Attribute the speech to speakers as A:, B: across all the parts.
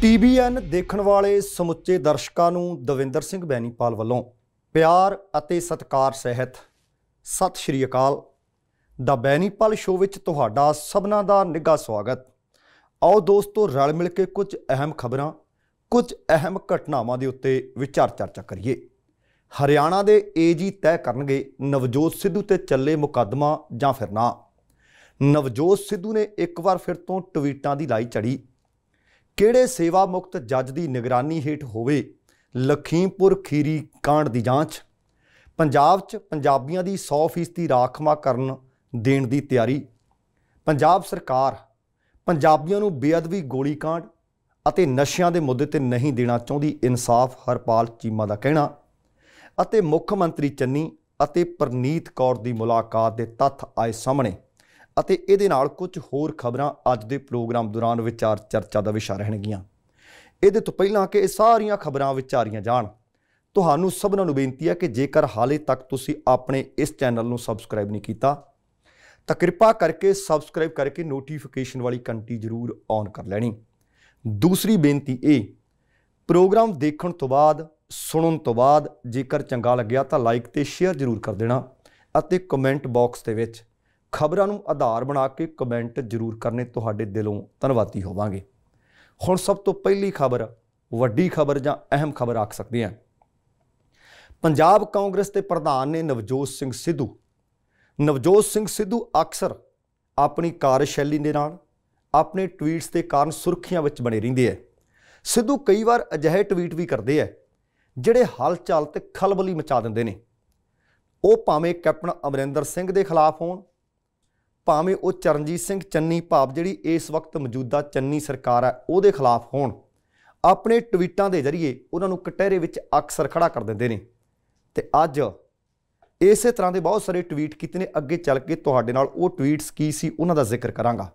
A: TVN ਦੇਖਣ ਵਾਲੇ ਸਮੁੱਚੇ ਦਰਸ਼ਕਾਂ ਨੂੰ ਦਵਿੰਦਰ ਸਿੰਘ ਬੈਣੀਪਾਲ ਵੱਲੋਂ ਪਿਆਰ ਅਤੇ ਸਤਿਕਾਰ ਸਹਿਤ ਸਤਿ ਸ਼੍ਰੀ ਅਕਾਲ ਦਾ ਬੈਣੀਪਾਲ ਸ਼ੋਅ ਵਿੱਚ ਤੁਹਾਡਾ ਸਭਨਾਂ ਦਾ ਨਿੱਘਾ ਸਵਾਗਤ ਆਓ ਦੋਸਤੋ ਰਲ ਮਿਲ ਕੇ ਕੁਝ ਅਹਿਮ ਖਬਰਾਂ ਕੁਝ ਅਹਿਮ ਘਟਨਾਵਾਂ ਦੇ ਉੱਤੇ ਵਿਚਾਰ ਚਰਚਾ ਕਰੀਏ ਹਰਿਆਣਾ ਦੇ ਏਜੀ ਤੈਅ ਕਰਨਗੇ ਨਵਜੋਤ ਸਿੱਧੂ ਤੇ ਚੱਲੇ ਮੁਕੱਦਮਾ ਜਾਂ ਫਿਰ ਨਾ ਨਵਜੋਤ ਸਿੱਧੂ ਨੇ ਇੱਕ ਵਾਰ ਫਿਰ ਤੋਂ ਟਵੀਟਾਂ ਦੀ ਲਾਈ ਚੜੀ ਕਿਹੜੇ ਸੇਵਾ ਮੁਕਤ ਜੱਜ ਦੀ ਨਿਗਰਾਨੀ ਹੇਠ ਹੋਵੇ ਲਖੀਮਪੁਰ ਖੀਰੀ ਕਾਂਡ ਦੀ ਜਾਂਚ ਪੰਜਾਬ 'ਚ ਪੰਜਾਬੀਆਂ ਦੀ 100% ਰਾਖਵਾ ਕਰਨ ਦੇਣ ਦੀ ਤਿਆਰੀ ਪੰਜਾਬ ਸਰਕਾਰ ਪੰਜਾਬੀਆਂ ਨੂੰ ਬੇਅਦਬੀ ਕਾਂਡ ਅਤੇ ਨਸ਼ਿਆਂ ਦੇ ਮੁੱਦੇ ਤੇ ਨਹੀਂ ਦੇਣਾ ਚਾਹੁੰਦੀ ਇਨਸਾਫ ਹਰਪਾਲ ਚੀਮਾ ਦਾ ਕਹਿਣਾ ਅਤੇ ਮੁੱਖ ਮੰਤਰੀ ਚੰਨੀ ਅਤੇ ਪ੍ਰਨੀਤ ਕੌਰ ਦੀ ਮੁਲਾਕਾਤ ਦੇ ਤੱਥ ਆਏ ਸਾਹਮਣੇ ਅਤੇ ਇਹਦੇ ਨਾਲ ਕੁਝ ਹੋਰ ਖਬਰਾਂ ਅੱਜ ਦੇ ਪ੍ਰੋਗਰਾਮ ਦੌਰਾਨ ਵਿਚਾਰ ਚਰਚਾ ਦਾ ਵਿਸ਼ਾ ਰਹਿਣਗੀਆਂ ਇਹਦੇ ਤੋਂ ਪਹਿਲਾਂ ਕਿ ਇਹ ਸਾਰੀਆਂ ਖਬਰਾਂ ਵਿਚਾਰੀਆਂ ਜਾਣ ਤੁਹਾਨੂੰ ਸਭਨਾਂ ਨੂੰ ਬੇਨਤੀ ਹੈ ਕਿ ਜੇਕਰ ਹਾਲੇ ਤੱਕ ਤੁਸੀਂ ਆਪਣੇ ਇਸ ਚੈਨਲ ਨੂੰ ਸਬਸਕ੍ਰਾਈਬ ਨਹੀਂ ਕੀਤਾ ਤਾਂ ਕਿਰਪਾ ਕਰਕੇ ਸਬਸਕ੍ਰਾਈਬ ਕਰਕੇ ਨੋਟੀਫਿਕੇਸ਼ਨ ਵਾਲੀ ਘੰਟੀ ਜ਼ਰੂਰ ਔਨ ਕਰ ਲੈਣੀ ਦੂਸਰੀ ਬੇਨਤੀ ਇਹ ਪ੍ਰੋਗਰਾਮ ਦੇਖਣ ਤੋਂ ਬਾਅਦ ਸੁਣਨ ਤੋਂ ਬਾਅਦ ਜੇਕਰ ਚੰਗਾ ਲੱਗਿਆ ਤਾਂ ਲਾਈਕ ਤੇ ਸ਼ੇਅਰ ਜ਼ਰੂਰ ਕਰ ਦੇਣਾ ਅਤੇ ਕਮੈਂਟ ਬਾਕਸ ਦੇ ਵਿੱਚ ਖਬਰਾਂ ਨੂੰ ਆਧਾਰ ਬਣਾ ਕੇ ਕਮੈਂਟ ਜ਼ਰੂਰ ਕਰਨੇ ਤੁਹਾਡੇ ਦਿਲੋਂ ਧੰਨਵਾਦੀ ਹੋਵਾਂਗੇ ਹੁਣ ਸਭ ਤੋਂ ਪਹਿਲੀ ਖਬਰ ਵੱਡੀ ਖਬਰ ਜਾਂ ਅਹਿਮ ਖਬਰ ਆਖ ਸਕਦੇ ਹਾਂ ਪੰਜਾਬ ਕਾਂਗਰਸ ਦੇ ਪ੍ਰਧਾਨ ਨੇ ਨਵਜੋਤ ਸਿੰਘ ਸਿੱਧੂ ਨਵਜੋਤ ਸਿੰਘ ਸਿੱਧੂ ਅਕਸਰ ਆਪਣੀ ਕਾਰਜਸ਼ੈਲੀ ਦੇ ਨਾਲ ਆਪਣੇ ਟਵੀਟਸ ਦੇ ਕਾਰਨ ਸੁਰਖੀਆਂ ਵਿੱਚ ਬਣੇ ਰਹਿੰਦੇ ਐ ਸਿੱਧੂ ਕਈ ਵਾਰ ਅਜਿਹੇ ਟਵੀਟ ਵੀ ਕਰਦੇ ਐ ਜਿਹੜੇ ਹਲਚਲ ਤੇ ਖਲਬਲੀ ਮਚਾ ਦਿੰਦੇ ਨੇ ਉਹ ਭਾਵੇਂ ਕੈਪਟਨ ਅਮਰਿੰਦਰ ਸਿੰਘ ਦੇ ਖਿਲਾਫ ਹੋਣ ਭਾਵੇਂ ਉਹ ਚਰਨਜੀਤ ਸਿੰਘ ਚੰਨੀ ਭਾਪ ਜਿਹੜੀ ਇਸ ਵਕਤ ਮੌਜੂਦਾ ਚੰਨੀ ਸਰਕਾਰ ਹੈ ਉਹਦੇ ਖਿਲਾਫ ਹੋਣ ਆਪਣੇ ਟਵੀਟਾਂ ਦੇ ਜ਼ਰੀਏ ਉਹਨਾਂ ਨੂੰ ਕਟਹਿਰੇ ਵਿੱਚ ਅਕਸਰ ਖੜਾ ਕਰ ਦਿੰਦੇ ਨੇ ਤੇ ਅੱਜ ਇਸੇ ਤਰ੍ਹਾਂ ਦੇ ਬਹੁਤ ਸਾਰੇ ਟਵੀਟ ਕੀਤੇ ਨੇ ਅੱਗੇ ਚੱਲ ਕੇ ਤੁਹਾਡੇ ਨਾਲ ਉਹ ਟਵੀਟਸ ਕੀ ਸੀ ਉਹਨਾਂ ਦਾ ਜ਼ਿਕਰ ਕਰਾਂਗਾ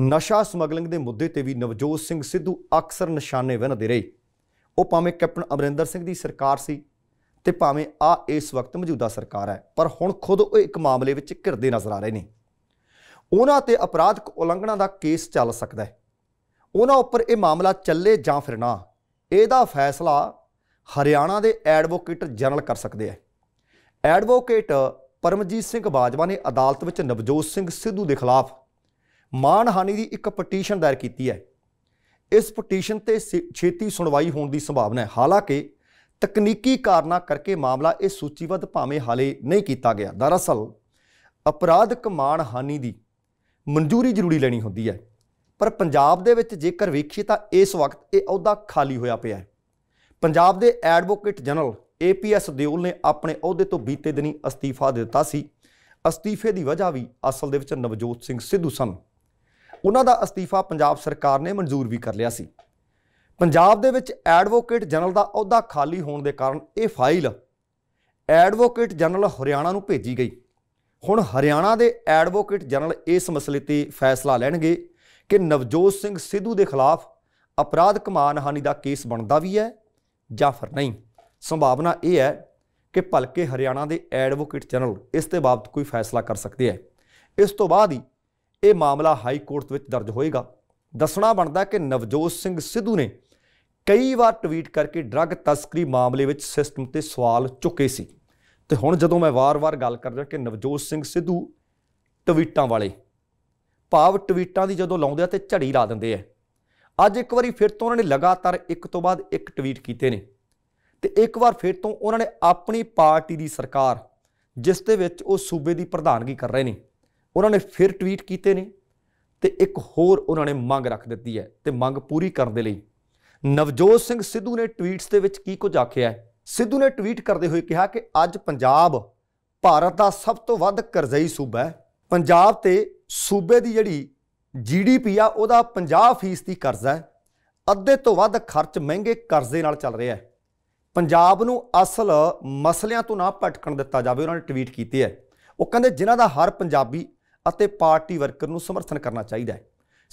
A: ਨਸ਼ਾ ਸਮਗਲਿੰਗ ਦੇ ਮੁੱਦੇ ਤੇ ਵੀ ਨਵਜੋਤ ਸਿੰਘ ਸਿੱਧੂ ਅਕਸਰ ਨਿਸ਼ਾਨੇ ਵਿੰਨਦੇ ਰਹੇ ਉਹ ਭਾਵੇਂ ਕੈਪਟਨ ਅਮਰਿੰਦਰ ਸਿੰਘ ਦੀ ਸਰਕਾਰ ਸੀ ਤੇ ਭਾਵੇਂ ਆ ਇਸ ਵਕਤ ਮੌਜੂਦਾ ਸਰਕਾਰ ਹੈ ਪਰ ਹੁਣ ਖੁਦ ਉਹ ਇੱਕ ਮਾਮਲੇ ਵਿੱਚ ਘਿਰਦੇ ਨਜ਼ਰ ਆ ਰਹੇ ਨੇ ਉਹਨਾਂ ਤੇ ਅਪਰਾਧਕ ਉਲੰਘਣਾ ਦਾ ਕੇਸ ਚੱਲ ਸਕਦਾ ਹੈ ਉਹਨਾਂ ਉੱਪਰ ਇਹ ਮਾਮਲਾ ਚੱਲੇ ਜਾਂ ਫਿਰ ਨਾ ਇਹਦਾ ਫੈਸਲਾ ਹਰਿਆਣਾ ਦੇ ਐਡਵੋਕੇਟ ਜਨਰਲ ਕਰ ਸਕਦੇ ਆ ਐਡਵੋਕੇਟ ਪਰਮਜੀਤ ਸਿੰਘ ਬਾਜਵਾ ਨੇ ਅਦਾਲਤ ਵਿੱਚ ਨਵਜੋਤ ਸਿੰਘ ਸਿੱਧੂ ਦੇ ਖਿਲਾਫ ਮਾਨਹਾਨੀ ਦੀ ਇੱਕ ਪਟੀਸ਼ਨ ਦਾਇਰ ਕੀਤੀ ਹੈ ਇਸ ਪਟੀਸ਼ਨ ਤੇ ਛੇਤੀ ਸੁਣਵਾਈ ਹੋਣ ਦੀ ਸੰਭਾਵਨਾ ਹੈ ਹਾਲਾਂਕਿ ਤਕਨੀਕੀ ਕਾਰਨਾ ਕਰਕੇ ਮਾਮਲਾ ਇਹ ਸੂਚੀਬੱਧ ਭਾਵੇਂ ਹਾਲੇ ਨਹੀਂ ਕੀਤਾ ਗਿਆ ਦਰਅਸਲ ਅਪਰਾਧਕ ਹਾਨੀ ਦੀ ਮਨਜ਼ੂਰੀ ਜ਼ਰੂਰੀ ਲੈਣੀ ਹੁੰਦੀ ਹੈ ਪਰ ਪੰਜਾਬ ਦੇ ਵਿੱਚ ਜੇਕਰ ਵੇਖੀਏ ਤਾਂ ਇਸ ਵਕਤ ਇਹ ਅਹੁਦਾ ਖਾਲੀ ਹੋਇਆ ਪਿਆ ਹੈ ਪੰਜਾਬ ਦੇ ਐਡਵੋਕੇਟ ਜਨਰਲ ਏਪੀਐਸ ਦਿਓਲ ਨੇ ਆਪਣੇ ਅਹੁਦੇ ਤੋਂ ਬੀਤੇ ਦਿਨੀ ਅਸਤੀਫਾ ਦਿੱਤਾ ਸੀ ਅਸਤੀਫੇ ਦੀ ਵਜ੍ਹਾ ਵੀ ਅਸਲ ਦੇ ਵਿੱਚ ਨਵਜੋਤ ਸਿੰਘ ਸਿੱਧੂ ਸਨ ਉਹਨਾਂ ਦਾ ਅਸਤੀਫਾ ਪੰਜਾਬ ਸਰਕਾਰ ਨੇ ਮਨਜ਼ੂਰ ਵੀ ਕਰ ਲਿਆ ਸੀ ਪੰਜਾਬ ਦੇ ਵਿੱਚ ਐਡਵੋਕੇਟ ਜਨਰਲ ਦਾ ਅਹੁਦਾ ਖਾਲੀ ਹੋਣ ਦੇ ਕਾਰਨ ਇਹ ਫਾਈਲ ਐਡਵੋਕੇਟ ਜਨਰਲ ਹਰਿਆਣਾ ਨੂੰ ਭੇਜੀ ਗਈ ਹੁਣ ਹਰਿਆਣਾ ਦੇ ਐਡਵੋਕੇਟ ਜਨਰਲ ਇਸ ਮਸਲੇ ਤੇ ਫੈਸਲਾ ਲੈਣਗੇ ਕਿ ਨਵਜੋਤ ਸਿੰਘ ਸਿੱਧੂ ਦੇ ਖਿਲਾਫ ਅਪਰਾਧਕ ਮਾਨਹਾਨੀ ਦਾ ਕੇਸ ਬਣਦਾ ਵੀ ਹੈ ਜਾਂ ਫਿਰ ਨਹੀਂ ਸੰਭਾਵਨਾ ਇਹ ਹੈ ਕਿ ਭਲਕੇ ਹਰਿਆਣਾ ਦੇ ਐਡਵੋਕੇਟ ਜਨਰਲ ਇਸ ਤੇ ਬਾਬਤ ਕੋਈ ਫੈਸਲਾ ਕਰ ਸਕਦੇ ਹੈ ਇਸ ਤੋਂ ਬਾਅਦ ਹੀ ਇਹ ਮਾਮਲਾ ਹਾਈ ਕੋਰਟ ਵਿੱਚ ਦਰਜ ਹੋਏਗਾ ਦੱਸਣਾ ਬਣਦਾ ਕਿ ਨਵਜੋਤ ਸਿੰਘ ਸਿੱਧੂ ਨੇ ਕਈ ਵਾਰ ਟਵੀਟ ਕਰਕੇ ਡਰੱਗ ਤਸਕਰੀ ਮਾਮਲੇ ਵਿੱਚ ਸਿਸਟਮ ਤੇ ਸਵਾਲ ਚੁੱਕੇ ਸੀ ਤੇ ਹੁਣ ਜਦੋਂ ਮੈਂ ਵਾਰ-ਵਾਰ ਗੱਲ ਕਰਦਾ ਕਿ ਨਵਜੋਤ ਸਿੰਘ ਸਿੱਧੂ ਟਵੀਟਾਂ ਵਾਲੇ ਭਾਵ ਟਵੀਟਾਂ ਦੀ ਜਦੋਂ ਲਾਉਂਦੇ ਆ ਤੇ ਝੜੀ ਲਾ ਦਿੰਦੇ ਆ ਅੱਜ ਇੱਕ ਵਾਰੀ ਫਿਰ ਤੋਂ ਉਹਨਾਂ ਨੇ ਲਗਾਤਾਰ ਇੱਕ ਤੋਂ ਬਾਅਦ ਇੱਕ ਟਵੀਟ ਕੀਤੇ ਨੇ ਤੇ ਇੱਕ ਵਾਰ ਫਿਰ ਤੋਂ ਉਹਨਾਂ ਨੇ ਆਪਣੀ ਪਾਰਟੀ ਦੀ ਸਰਕਾਰ ਜਿਸ ਦੇ ਵਿੱਚ ਉਹ ਸੂਬੇ ਦੀ ਪ੍ਰਧਾਨਗੀ ਕਰ ਰਹੇ ਨੇ ਉਹਨਾਂ ਨੇ ਫਿਰ ਟਵੀਟ ਕੀਤੇ ਨੇ ਤੇ ਇੱਕ ਹੋਰ ਉਹਨਾਂ ਨੇ ਮੰਗ ਰੱਖ ਦਿੱਤੀ ਹੈ ਤੇ ਮੰਗ ਪੂਰੀ ਕਰਨ ਦੇ ਲਈ ਨਵਜੋਤ ਸਿੰਘ ਸਿੱਧੂ ਨੇ ਟਵੀਟਸ ਦੇ ਵਿੱਚ ਕੀ ਕੁਝ ਆਖਿਆ ਹੈ ਸਿੱਧੂ ਨੇ ਟਵੀਟ ਕਰਦੇ ਹੋਏ ਕਿਹਾ ਕਿ ਅੱਜ ਪੰਜਾਬ ਭਾਰਤ ਦਾ ਸਭ ਤੋਂ ਵੱਧ ਕਰਜ਼ਈ ਸੂਬਾ ਹੈ ਪੰਜਾਬ ਤੇ ਸੂਬੇ ਦੀ ਜਿਹੜੀ ਜੀਡੀਪੀ ਆ ਉਹਦਾ 50% ਦੀ ਕਰਜ਼ਾ ਹੈ ਅੱਧੇ ਤੋਂ ਵੱਧ ਖਰਚ ਮਹਿੰਗੇ ਕਰਜ਼ੇ ਨਾਲ ਚੱਲ ਰਿਹਾ ਹੈ ਪੰਜਾਬ ਨੂੰ ਅਸਲ ਮਸਲਿਆਂ ਤੋਂ ਨਾ ਭਟਕਣ ਦਿੱਤਾ ਜਾਵੇ ਉਹਨਾਂ ਨੇ ਟਵੀਟ ਕੀਤੇ ਹੈ ਉਹ ਕਹਿੰਦੇ ਜਿਨ੍ਹਾਂ ਦਾ ਹਰ ਪੰਜਾਬੀ ਅਤੇ ਪਾਰਟੀ ਵਰਕਰ ਨੂੰ ਸਮਰਥਨ ਕਰਨਾ ਚਾਹੀਦਾ ਹੈ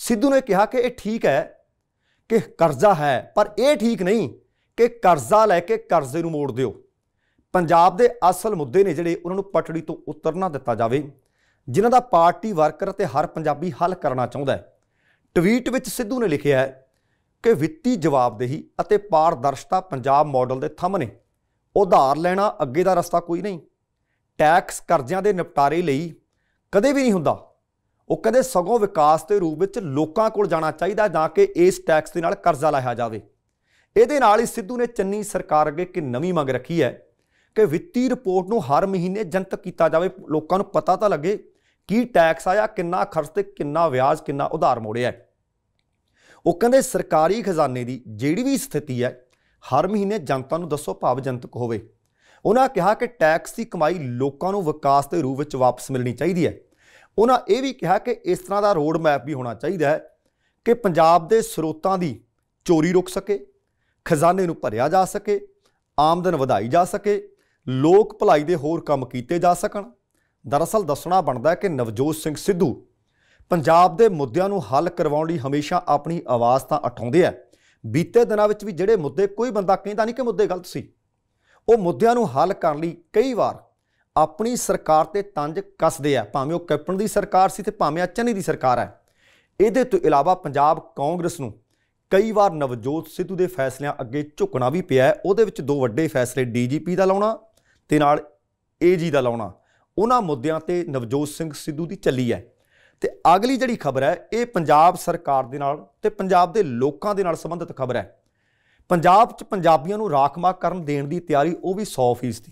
A: ਸਿੱਧੂ ਨੇ ਕਿਹਾ ਕਿ ਇਹ ਠੀਕ ਹੈ ਕਿ ਕਰਜ਼ਾ ਹੈ ਪਰ ਇਹ ਠੀਕ ਨਹੀਂ ਕਿ ਕਰਜ਼ਾ ਲੈ ਕੇ ਕਰਜ਼ੇ ਨੂੰ ਮੋੜ ਦਿਓ ਪੰਜਾਬ ਦੇ ਅਸਲ ਮੁੱਦੇ ਨੇ ਜਿਹੜੇ ਉਹਨਾਂ ਨੂੰ ਪਟੜੀ ਤੋਂ ਉਤਰਨਾ ਦਿੱਤਾ ਜਾਵੇ ਜਿਨ੍ਹਾਂ ਦਾ ਪਾਰਟੀ ਵਰਕਰ ਅਤੇ ਹਰ ਪੰਜਾਬੀ ਹੱਲ ਕਰਨਾ ਚਾਹੁੰਦਾ ਹੈ ਟਵੀਟ ਵਿੱਚ ਸਿੱਧੂ ਨੇ ਲਿਖਿਆ ਹੈ ਕਿ ਵਿੱਤੀ ਜਵਾਬਦੇਹੀ ਅਤੇ ਪਾਰਦਰਸ਼ਤਾ ਪੰਜਾਬ ਮਾਡਲ ਦੇ ਥੰਮ ਨੇ ਉਧਾਰ ਲੈਣਾ ਅੱਗੇ ਦਾ ਰਸਤਾ ਕੋਈ ਨਹੀਂ ਟੈਕਸ ਕਰਜ਼ਿਆਂ ਦੇ ਨਿਪਟਾਰੇ ਲਈ ਕਦੇ ਵੀ ਨਹੀਂ ਹੁੰਦਾ ਉਹ ਕਹਿੰਦੇ ਸਗੋਂ ਵਿਕਾਸ ਦੇ ਰੂਪ ਵਿੱਚ ਲੋਕਾਂ ਕੋਲ ਜਾਣਾ ਚਾਹੀਦਾ ਨਾ ਕਿ ਇਸ ਟੈਕਸ ਦੇ ਨਾਲ ਕਰਜ਼ਾ ਲਾਇਆ ਜਾਵੇ ਇਹਦੇ ਨਾਲ ਹੀ ਸਿੱਧੂ ਨੇ ਚੰਨੀ ਸਰਕਾਰ ਅੱਗੇ ਕਿ ਨਵੀਂ ਮੰਗ ਰੱਖੀ ਹੈ ਕਿ ਵਿੱਤੀ ਰਿਪੋਰਟ ਨੂੰ ਹਰ ਮਹੀਨੇ ਜਨਤਕ ਕੀਤਾ ਜਾਵੇ ਲੋਕਾਂ ਨੂੰ ਪਤਾ ਤਾਂ ਲੱਗੇ ਕੀ ਟੈਕਸ ਆਇਆ ਕਿੰਨਾ ਖਰਚ ਤੇ ਕਿੰਨਾ ਵਿਆਜ ਕਿੰਨਾ ਉਧਾਰ ਮੋੜਿਆ ਉਹ ਕਹਿੰਦੇ ਸਰਕਾਰੀ ਖਜ਼ਾਨੇ ਦੀ ਜਿਹੜੀ ਵੀ ਸਥਿਤੀ ਹੈ ਹਰ ਮਹੀਨੇ ਜਨਤਾ ਨੂੰ ਦੱਸੋ ਭਾਵ ਜਨਤਕ ਹੋਵੇ ਉਹਨਾਂ ਕਿਹਾ ਕਿ ਟੈਕਸ ਦੀ ਕਮਾਈ ਲੋਕਾਂ ਨੂੰ ਵਿਕਾਸ ਦੇ ਰੂਪ ਵਿੱਚ ਵਾਪਸ ਮਿਲਣੀ ਚਾਹੀਦੀ ਹੈ ਉਹਨਾਂ ਇਹ ਵੀ ਕਿਹਾ ਕਿ ਇਸ ਤਰ੍ਹਾਂ ਦਾ ਰੋਡ ਮੈਪ ਵੀ ਹੋਣਾ ਚਾਹੀਦਾ ਹੈ ਕਿ ਪੰਜਾਬ ਦੇ ਸਰੋਤਾਂ ਦੀ ਚੋਰੀ ਰੁਕ ਸਕੇ ਖਜ਼ਾਨੇ ਨੂੰ ਭਰਿਆ ਜਾ ਸਕੇ ਆਮਦਨ ਵਧਾਈ ਜਾ ਸਕੇ ਲੋਕ ਭਲਾਈ ਦੇ ਹੋਰ ਕੰਮ ਕੀਤੇ ਜਾ ਸਕਣ ਦਰਅਸਲ ਦੱਸਣਾ ਬਣਦਾ ਹੈ ਕਿ ਨਵਜੋਤ ਸਿੰਘ ਸਿੱਧੂ ਪੰਜਾਬ ਦੇ ਮੁੱਦਿਆਂ ਨੂੰ ਹੱਲ ਕਰਵਾਉਣ ਲਈ ਹਮੇਸ਼ਾ ਆਪਣੀ ਆਵਾਜ਼ ਤਾਂ ਉਠਾਉਂਦੇ ਆ ਬੀਤੇ ਦਿਨਾਂ ਵਿੱਚ ਵੀ ਜਿਹੜੇ ਮੁੱਦੇ ਕੋਈ ਬੰਦਾ ਕਹਿੰਦਾ ਨਹੀਂ ਕਿ ਮੁੱਦੇ ਗਲਤ ਸੀ ਉਹ ਮੁੱਦਿਆਂ ਨੂੰ ਹੱਲ ਕਰਨ ਲਈ ਕਈ ਵਾਰ ਆਪਣੀ ਸਰਕਾਰ ਤੇ ਤੰਜ ਕੱਸਦੇ ਆ ਭਾਵੇਂ ਉਹ ਕੈਪਟਨ ਦੀ ਸਰਕਾਰ ਸੀ ਤੇ ਭਾਵੇਂ ਚੰਨੀ ਦੀ ਸਰਕਾਰ ਹੈ ਇਹਦੇ ਤੋਂ ਇਲਾਵਾ ਪੰਜਾਬ ਕਾਂਗਰਸ ਨੂੰ ਕਈ ਵਾਰ ਨਵਜੋਤ ਸਿੱਧੂ ਦੇ ਫੈਸਲਿਆਂ ਅੱਗੇ ਝੁਕਣਾ ਵੀ ਪਿਆ ਉਹਦੇ ਵਿੱਚ ਦੋ ਵੱਡੇ ਫੈਸਲੇ ਡੀਜੀਪੀ ਦਾ ਲਾਉਣਾ ਤੇ ਨਾਲ ਏਜੀ ਦਾ ਲਾਉਣਾ ਉਹਨਾਂ ਮੁੱਦਿਆਂ ਤੇ ਨਵਜੋਤ ਸਿੰਘ ਸਿੱਧੂ ਦੀ ਚੱਲੀ ਹੈ ਤੇ ਅਗਲੀ ਜਿਹੜੀ ਖਬਰ ਹੈ ਇਹ ਪੰਜਾਬ ਸਰਕਾਰ ਦੇ ਨਾਲ ਤੇ ਪੰਜਾਬ ਦੇ ਲੋਕਾਂ ਦੇ ਨਾਲ ਸੰਬੰਧਿਤ ਖਬਰ ਹੈ ਪੰਜਾਬ 'ਚ ਪੰਜਾਬੀਆਂ ਨੂੰ ਰਾਖਮਾ ਕਰਨ ਦੇਣ ਦੀ ਤਿਆਰੀ ਉਹ ਵੀ 100% ਦੀ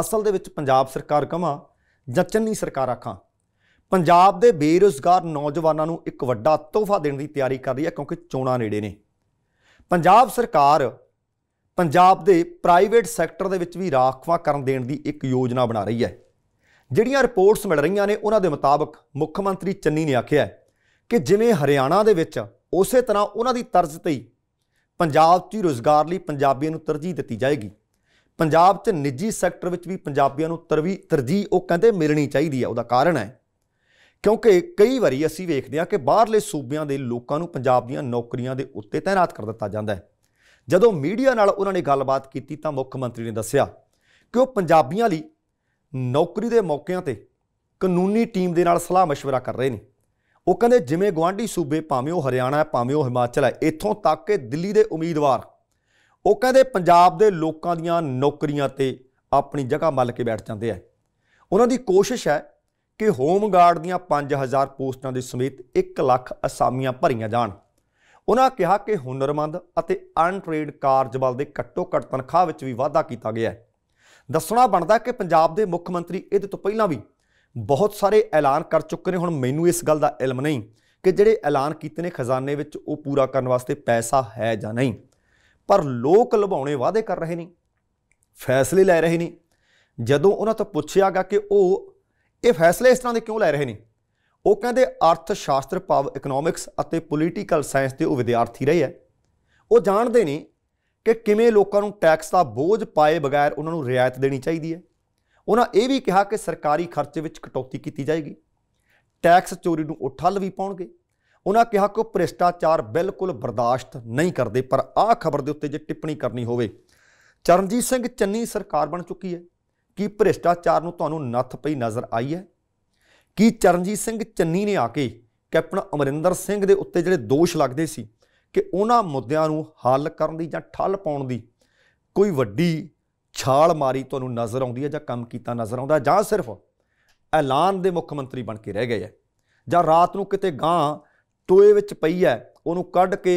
A: ਅਸਲ ਦੇ ਵਿੱਚ ਪੰਜਾਬ ਸਰਕਾਰ ਕਮਾ ਜਾਂ ਚੰਨੀ ਸਰਕਾਰ ਆਖਾਂ ਪੰਜਾਬ ਦੇ ਬੇਰੋਜ਼ਗਾਰ ਨੌਜਵਾਨਾਂ ਨੂੰ ਇੱਕ ਵੱਡਾ ਤੋਹਫਾ ਦੇਣ ਦੀ ਤਿਆਰੀ ਕਰ ਰਹੀ ਹੈ ਕਿਉਂਕਿ ਚੋਣਾਂ ਨੇੜੇ ਨੇ ਪੰਜਾਬ ਸਰਕਾਰ ਪੰਜਾਬ ਦੇ ਪ੍ਰਾਈਵੇਟ ਸੈਕਟਰ ਦੇ ਵਿੱਚ ਵੀ ਰਾਖਵਾਂ ਕਰਨ ਦੇਣ ਦੀ ਇੱਕ ਯੋਜਨਾ ਬਣਾ ਰਹੀ ਹੈ ਜਿਹੜੀਆਂ ਰਿਪੋਰਟਸ ਮਿਲ ਰਹੀਆਂ ਨੇ ਉਹਨਾਂ ਦੇ ਮੁਤਾਬਕ ਮੁੱਖ ਮੰਤਰੀ ਚੰਨੀ ਨੇ ਆਖਿਆ ਕਿ ਜਿਵੇਂ ਹਰਿਆਣਾ ਦੇ ਵਿੱਚ ਉਸੇ ਤਰ੍ਹਾਂ ਉਹਨਾਂ ਦੀ ਤਰਜ਼ ਤੇ ਪੰਜਾਬ 'ਚ ਰੋਜ਼ਗਾਰ ਲਈ ਪੰਜਾਬੀਆਂ ਨੂੰ ਤਰਜੀਹ ਦਿੱਤੀ ਜਾਏਗੀ ਪੰਜਾਬ 'ਚ ਨਿੱਜੀ ਸੈਕਟਰ ਵਿੱਚ ਵੀ ਪੰਜਾਬੀਆਂ ਨੂੰ ਤਰਵੀ ਤਰਜੀਹ ਉਹ ਕਹਿੰਦੇ ਮਿਲਣੀ ਚਾਹੀਦੀ ਹੈ ਉਹਦਾ ਕਾਰਨ ਹੈ ਕਿਉਂਕਿ ਕਈ ਵਾਰੀ ਅਸੀਂ ਵੇਖਦੇ ਹਾਂ ਕਿ ਬਾਹਰਲੇ ਸੂਬਿਆਂ ਦੇ ਲੋਕਾਂ ਨੂੰ ਪੰਜਾਬ ਦੀਆਂ ਨੌਕਰੀਆਂ ਦੇ ਉੱਤੇ ਤਾਇਨਾਤ ਕਰ ਦਿੱਤਾ ਜਾਂਦਾ ਹੈ ਜਦੋਂ ਮੀਡੀਆ ਨਾਲ ਉਹਨਾਂ ਨੇ ਗੱਲਬਾਤ ਕੀਤੀ ਤਾਂ ਮੁੱਖ ਮੰਤਰੀ ਨੇ ਦੱਸਿਆ ਕਿ ਉਹ ਪੰਜਾਬੀਆਂ ਲਈ ਨੌਕਰੀ ਦੇ ਮੌਕਿਆਂ ਤੇ ਕਾਨੂੰਨੀ ਟੀਮ ਦੇ ਨਾਲ ਸਲਾਹ مشਵਰਾ ਕਰ ਰਹੇ ਨੇ ਉਹ ਕਹਿੰਦੇ ਜਿਵੇਂ ਗਵਾਂਢੀ ਸੂਬੇ ਭਾਵੇਂ ਉਹ ਹਰਿਆਣਾ ਹੈ ਭਾਵੇਂ ਉਹ ਹਿਮਾਚਲ ਹੈ ਇੱਥੋਂ ਤੱਕ ਕਿ ਦਿੱਲੀ ਦੇ ਉਮੀਦਵਾਰ ਉਹ ਕਹਿੰਦੇ ਪੰਜਾਬ ਦੇ ਲੋਕਾਂ ਦੀਆਂ ਨੌਕਰੀਆਂ ਤੇ ਆਪਣੀ ਜਗ੍ਹਾ ਮੱਲ ਕੇ ਬੈਠ ਜਾਂਦੇ ਆ ਉਹਨਾਂ ਦੀ ਕੋਸ਼ਿਸ਼ ਹੈ ਕਿ ਹੋਮ ਗਾਰਡ ਦੀਆਂ 5000 ਪੋਸਟਾਂ ਦੇ ਸਮੇਤ 1 ਲੱਖ ਅਸਾਮੀਆਂ ਭਰੀਆਂ ਜਾਣ ਉਹਨਾਂ ਕਿਹਾ ਕਿ ਹੁਨਰਮੰਦ ਅਤੇ ਅਨਟ੍ਰੇਡ ਕਾਰਜਬਲ ਦੇ ਘੱਟੋ-ਘੱਟ ਤਨਖਾਹ ਵਿੱਚ ਵੀ ਵਾਧਾ ਕੀਤਾ ਗਿਆ ਹੈ ਦੱਸਣਾ ਬਣਦਾ ਕਿ ਪੰਜਾਬ ਦੇ ਮੁੱਖ ਮੰਤਰੀ ਇਹਦੇ ਤੋਂ ਪਹਿਲਾਂ ਵੀ ਬਹੁਤ ਸਾਰੇ ਐਲਾਨ ਕਰ ਚੁੱਕੇ ਨੇ ਹੁਣ ਮੈਨੂੰ ਇਸ ਗੱਲ ਦਾ ਇਲਮ ਨਹੀਂ ਕਿ ਜਿਹੜੇ ਐਲਾਨ ਕੀਤੇ ਨੇ ਖਜ਼ਾਨੇ ਵਿੱਚ ਉਹ ਪੂਰਾ ਕਰਨ ਵਾਸਤੇ ਪੈਸਾ ਹੈ ਜਾਂ ਨਹੀਂ ਪਰ ਲੋਕ ਲਭਾਉਣੇ ਵਾਅਦੇ ਕਰ ਰਹੇ ਨੇ ਫੈਸਲੇ ਲੈ ਰਹੇ ਨੇ ਜਦੋਂ ਉਹਨਾਂ ਤੋਂ ਪੁੱਛਿਆ ਗਿਆ ਕਿ ਉਹ ਇਹ ਫੈਸਲੇ ਇਸ ਤਰ੍ਹਾਂ ਦੇ ਕਿਉਂ ਲੈ ਰਹੇ ਨੇ ਉਹ ਕਹਿੰਦੇ ਅਰਥ ਸ਼ਾਸਤਰ ਪਾਵ ਇਕਨੋਮਿਕਸ ਅਤੇ ਪੋਲੀਟੀਕਲ ਸਾਇੰਸ ਦੇ ਉਹ ਵਿਦਿਆਰਥੀ ਰਹੇ ਐ ਉਹ ਜਾਣਦੇ ਨੇ ਕਿ ਕਿਵੇਂ ਲੋਕਾਂ ਨੂੰ ਟੈਕਸ ਦਾ ਬੋਝ ਪਾਏ ਬਗੈਰ ਉਹਨਾਂ ਨੂੰ ਰਿਆਇਤ ਦੇਣੀ ਚਾਹੀਦੀ ਹੈ ਉਹਨਾਂ ਇਹ ਵੀ ਕਿਹਾ ਕਿ ਸਰਕਾਰੀ ਖਰਚੇ ਵਿੱਚ ਕਟੌਤੀ ਕੀਤੀ ਜਾਏਗੀ ਟੈਕਸ ਚੋਰੀ ਨੂੰ ਉਠੱਲ ਵੀ ਪਾਉਣਗੇ ਉਹਨਾਂ ਕਿਹਾ ਕਿ ਭ੍ਰਿਸ਼ਟਾਚਾਰ ਬਿਲਕੁਲ ਬਰਦਾਸ਼ਤ ਨਹੀਂ ਕਰਦੇ ਪਰ ਆਹ ਖਬਰ ਦੇ ਉੱਤੇ ਜੇ ਟਿੱਪਣੀ ਕਰਨੀ ਹੋਵੇ ਚਰਨਜੀਤ ਸਿੰਘ ਚੰਨੀ ਸਰਕਾਰ ਬਣ ਚੁੱਕੀ ਹੈ ਕੀ ਭ੍ਰਿਸ਼ਟਾਚਾਰ ਨੂੰ ਤੁਹਾਨੂੰ ਨੱਥ ਪਈ ਨਜ਼ਰ ਆਈ ਹੈ ਕੀ ਚਰਨਜੀਤ ਸਿੰਘ ਚੰਨੀ ਨੇ ਆ ਕੇ ਕੈਪਟਨ ਅਮਰਿੰਦਰ ਸਿੰਘ ਦੇ ਉੱਤੇ ਜਿਹੜੇ ਦੋਸ਼ ਲੱਗਦੇ ਸੀ ਕਿ ਉਹਨਾਂ ਮੁੱਦਿਆਂ ਨੂੰ ਹੱਲ ਕਰਨ ਦੀ ਜਾਂ ਠੱਲ ਪਾਉਣ ਦੀ ਕੋਈ ਵੱਡੀ ਛਾਲ ਮਾਰੀ ਤੁਹਾਨੂੰ ਨਜ਼ਰ ਆਉਂਦੀ ਹੈ ਜਾਂ ਕੰਮ ਕੀਤਾ ਨਜ਼ਰ ਆਉਂਦਾ ਜਾਂ ਸਿਰਫ ਐਲਾਨ ਦੇ ਮੁੱਖ ਮੰਤਰੀ ਬਣ ਕੇ ਰਹਿ ਗਏ ਹੈ ਜਾਂ ਰਾਤ ਨੂੰ ਕਿਤੇ ਗਾਂ ਟੋਏ ਵਿੱਚ ਪਈ ਹੈ ਉਹਨੂੰ ਕੱਢ ਕੇ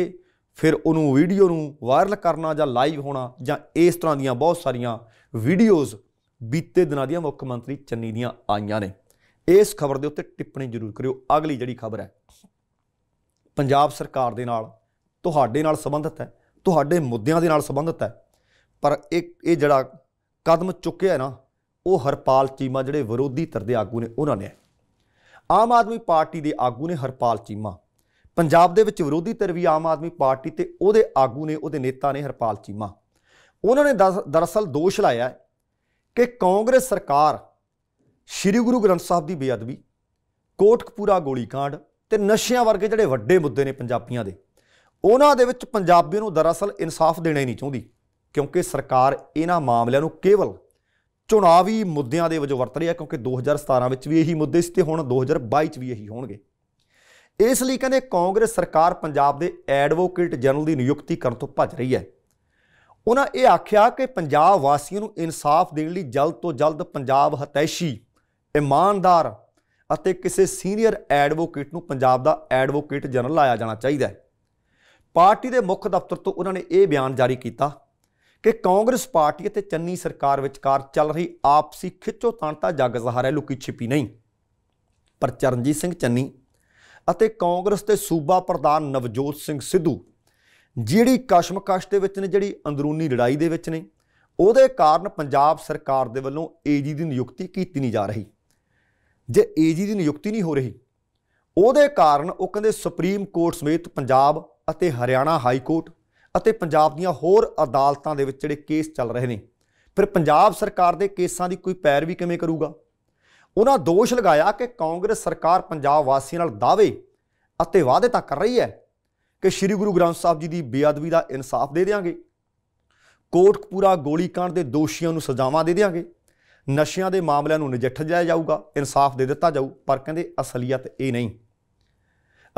A: ਫਿਰ ਉਹਨੂੰ ਵੀਡੀਓ ਨੂੰ ਵਾਇਰਲ ਕਰਨਾ ਜਾਂ ਲਾਈਵ ਹੋਣਾ ਜਾਂ ਇਸ ਤਰ੍ਹਾਂ ਦੀਆਂ ਬਹੁਤ ਸਾਰੀਆਂ ਵੀਡੀਓਜ਼ ਬੀਤੇ ਦਿਨਾਂ ਦੀਆਂ ਮੁੱਖ ਮੰਤਰੀ ਚੰਨੀ ਦੀਆਂ ਆਈਆਂ ਨੇ ਇਸ ਖਬਰ ਦੇ ਉੱਤੇ ਟਿੱਪਣੀ ਜ਼ਰੂਰ ਕਰਿਓ ਅਗਲੀ ਜਿਹੜੀ ਖਬਰ ਹੈ ਪੰਜਾਬ ਸਰਕਾਰ ਦੇ ਨਾਲ ਤੁਹਾਡੇ ਨਾਲ ਸੰਬੰਧਿਤ ਹੈ ਤੁਹਾਡੇ ਮੁੱਦਿਆਂ ਦੇ ਨਾਲ ਸੰਬੰਧਿਤ ਹੈ ਪਰ ਇਹ ਇਹ ਜਿਹੜਾ ਕਦਮ ਚੁੱਕਿਆ ਹੈ ਨਾ ਉਹ ਹਰਪਾਲ ਚੀਮਾ ਜਿਹੜੇ ਵਿਰੋਧੀ ਧਿਰ ਦੇ ਆਗੂ ਨੇ ਉਹਨਾਂ ਨੇ ਆਮ ਆਦਮੀ ਪਾਰਟੀ ਦੇ ਆਗੂ ਨੇ ਹਰਪਾਲ ਚੀਮਾ ਪੰਜਾਬ ਦੇ ਵਿੱਚ ਵਿਰੋਧੀ ਧਿਰ ਵੀ ਆਮ ਆਦਮੀ ਪਾਰਟੀ ਤੇ ਉਹਦੇ ਆਗੂ ਨੇ ਉਹਦੇ ਨੇਤਾ ਨੇ ਹਰਪਾਲ ਚੀਮਾ ਉਹਨਾਂ ਨੇ ਦਰਅਸਲ ਦੋਸ਼ ਲਾਇਆ ਕਿ ਕਾਂਗਰਸ ਸਰਕਾਰ ਸ੍ਰੀ ਗੁਰੂ ਗ੍ਰੰਥ ਸਾਹਿਬ ਦੀ ਬੇਅਦਬੀ ਕੋਟਕਪੂਰਾ ਗੋਲੀकांड ਤੇ ਨਸ਼ਿਆਂ ਵਰਗੇ ਜਿਹੜੇ ਵੱਡੇ ਮੁੱਦੇ ਨੇ ਪੰਜਾਬੀਆਂ ਦੇ ਉਹਨਾਂ ਦੇ ਵਿੱਚ ਪੰਜਾਬੀਆਂ ਨੂੰ ਦਰਅਸਲ ਇਨਸਾਫ ਦੇਣਾ ਹੀ ਨਹੀਂ ਚਾਹੁੰਦੀ ਕਿਉਂਕਿ ਸਰਕਾਰ ਇਹਨਾਂ ਮਾਮਲਿਆਂ ਨੂੰ ਕੇਵਲ ਚੋਣਾਵੀ ਮੁੱਦਿਆਂ ਦੇ ਵਜੋਂ ਵਰਤ ਰਹੀ ਹੈ ਕਿਉਂਕਿ 2017 ਵਿੱਚ ਵੀ ਇਹੀ ਮੁੱਦੇ ਸੀ ਤੇ ਹੁਣ 2022 ਚ ਵੀ ਇਹੀ ਹੋਣਗੇ ਇਸ ਲਈ ਕਹਿੰਦੇ ਕਾਂਗਰਸ ਸਰਕਾਰ ਪੰਜਾਬ ਦੇ ਐਡਵੋਕੇਟ ਜਨਰਲ ਦੀ ਨਿਯੁਕਤੀ ਕਰਨ ਤੋਂ ਭੱਜ ਰਹੀ ਹੈ ਉਹਨਾਂ ਇਹ ਆਖਿਆ ਕਿ ਪੰਜਾਬ ਵਾਸੀਆਂ ਨੂੰ ਇਨਸਾਫ ਦੇਣ ਲਈ ਜਲਦ ਤੋਂ ਜਲਦ ਪੰਜਾਬ ਹਤੈਸ਼ੀ ਇਮਾਨਦਾਰ ਅਤੇ ਕਿਸੇ ਸੀਨੀਅਰ ਐਡਵੋਕੇਟ ਨੂੰ ਪੰਜਾਬ ਦਾ ਐਡਵੋਕੇਟ ਜਨਰਲ ਲਾਇਆ ਜਾਣਾ ਚਾਹੀਦਾ ਹੈ ਪਾਰਟੀ ਦੇ ਮੁੱਖ ਦਫ਼ਤਰ ਤੋਂ ਉਹਨਾਂ ਨੇ ਇਹ ਬਿਆਨ ਜਾਰੀ ਕੀਤਾ ਕਿ ਕਾਂਗਰਸ ਪਾਰਟੀ ਅਤੇ ਚੰਨੀ ਸਰਕਾਰ ਵਿਚਕਾਰ ਚੱਲ ਰਹੀ ਆਪਸੀ ਖਿੱਚੋ ਤਾਣ ਤਾਂ ਜੱਗ ਜ਼ਹਾਰ ਹੈ ਲੁਕੀ ਛਿਪੀ ਨਹੀਂ ਪਰ ਚਰਨਜੀਤ ਸਿੰਘ ਚੰਨੀ ਅਤੇ ਕਾਂਗਰਸ ਦੇ ਸੂਬਾ ਪ੍ਰਧਾਨ ਨਵਜੋਤ ਸਿੰਘ ਸਿੱਧੂ ਜਿਹੜੀ ਕਸ਼ਮਕਸ਼ ਦੇ ਵਿੱਚ ਨੇ ਜਿਹੜੀ ਅੰਦਰੂਨੀ ਲੜਾਈ ਦੇ ਵਿੱਚ ਨੇ ਉਹਦੇ ਕਾਰਨ ਪੰਜਾਬ ਸਰਕਾਰ ਦੇ ਵੱਲੋਂ ਏਜੀ ਦੀ ਨਿਯੁਕਤੀ ਕੀਤੀ ਨਹੀਂ ਜਾ ਰਹੀ ਜੇ ਏਜੀ ਦੀ ਨਿਯੁਕਤੀ ਨਹੀਂ ਹੋ ਰਹੀ ਉਹਦੇ ਕਾਰਨ ਉਹ ਕਹਿੰਦੇ ਸੁਪਰੀਮ ਕੋਰਟ ਸਮੇਤ ਪੰਜਾਬ ਅਤੇ ਹਰਿਆਣਾ ਹਾਈ ਕੋਰਟ ਅਤੇ ਪੰਜਾਬ ਦੀਆਂ ਹੋਰ ਅਦਾਲਤਾਂ ਦੇ ਵਿੱਚ ਜਿਹੜੇ ਕੇਸ ਚੱਲ ਰਹੇ ਨੇ ਫਿਰ ਪੰਜਾਬ ਸਰਕਾਰ ਦੇ ਕੇਸਾਂ ਦੀ ਕੋਈ ਪੈਰ ਵੀ ਕਿਵੇਂ ਕਰੂਗਾ ਉਹਨਾਂ ਦੋਸ਼ ਲਗਾਇਆ ਕਿ ਕਾਂਗਰਸ ਸਰਕਾਰ ਪੰਜਾਬ ਵਾਸੀਆਂ ਨਾਲ ਦਾਅਵੇ ਅਤੇ ਵਾਅਦੇ ਤਾਂ ਕਰ ਰਹੀ ਹੈ ਕਿ ਸ੍ਰੀ ਗੁਰੂ ਗ੍ਰੰਥ ਸਾਹਿਬ ਜੀ ਦੀ ਬੇਅਦਬੀ ਦਾ ਇਨਸਾਫ ਦੇ ਦੇਵਾਂਗੇ ਕੋਟਕਪੂਰਾ ਗੋਲੀਕਾਂਡ ਦੇ ਦੋਸ਼ੀਆਂ ਨੂੰ ਸਜ਼ਾਵਾਂ ਦੇ ਦੇਵਾਂਗੇ ਨਸ਼ਿਆਂ ਦੇ ਮਾਮਲਿਆਂ ਨੂੰ ਨਜਿੱਠ ਜਾਇਆ ਜਾਊਗਾ ਇਨਸਾਫ ਦੇ ਦਿੱਤਾ ਜਾਊ ਪਰ ਕਹਿੰਦੇ ਅਸਲੀਅਤ ਇਹ ਨਹੀਂ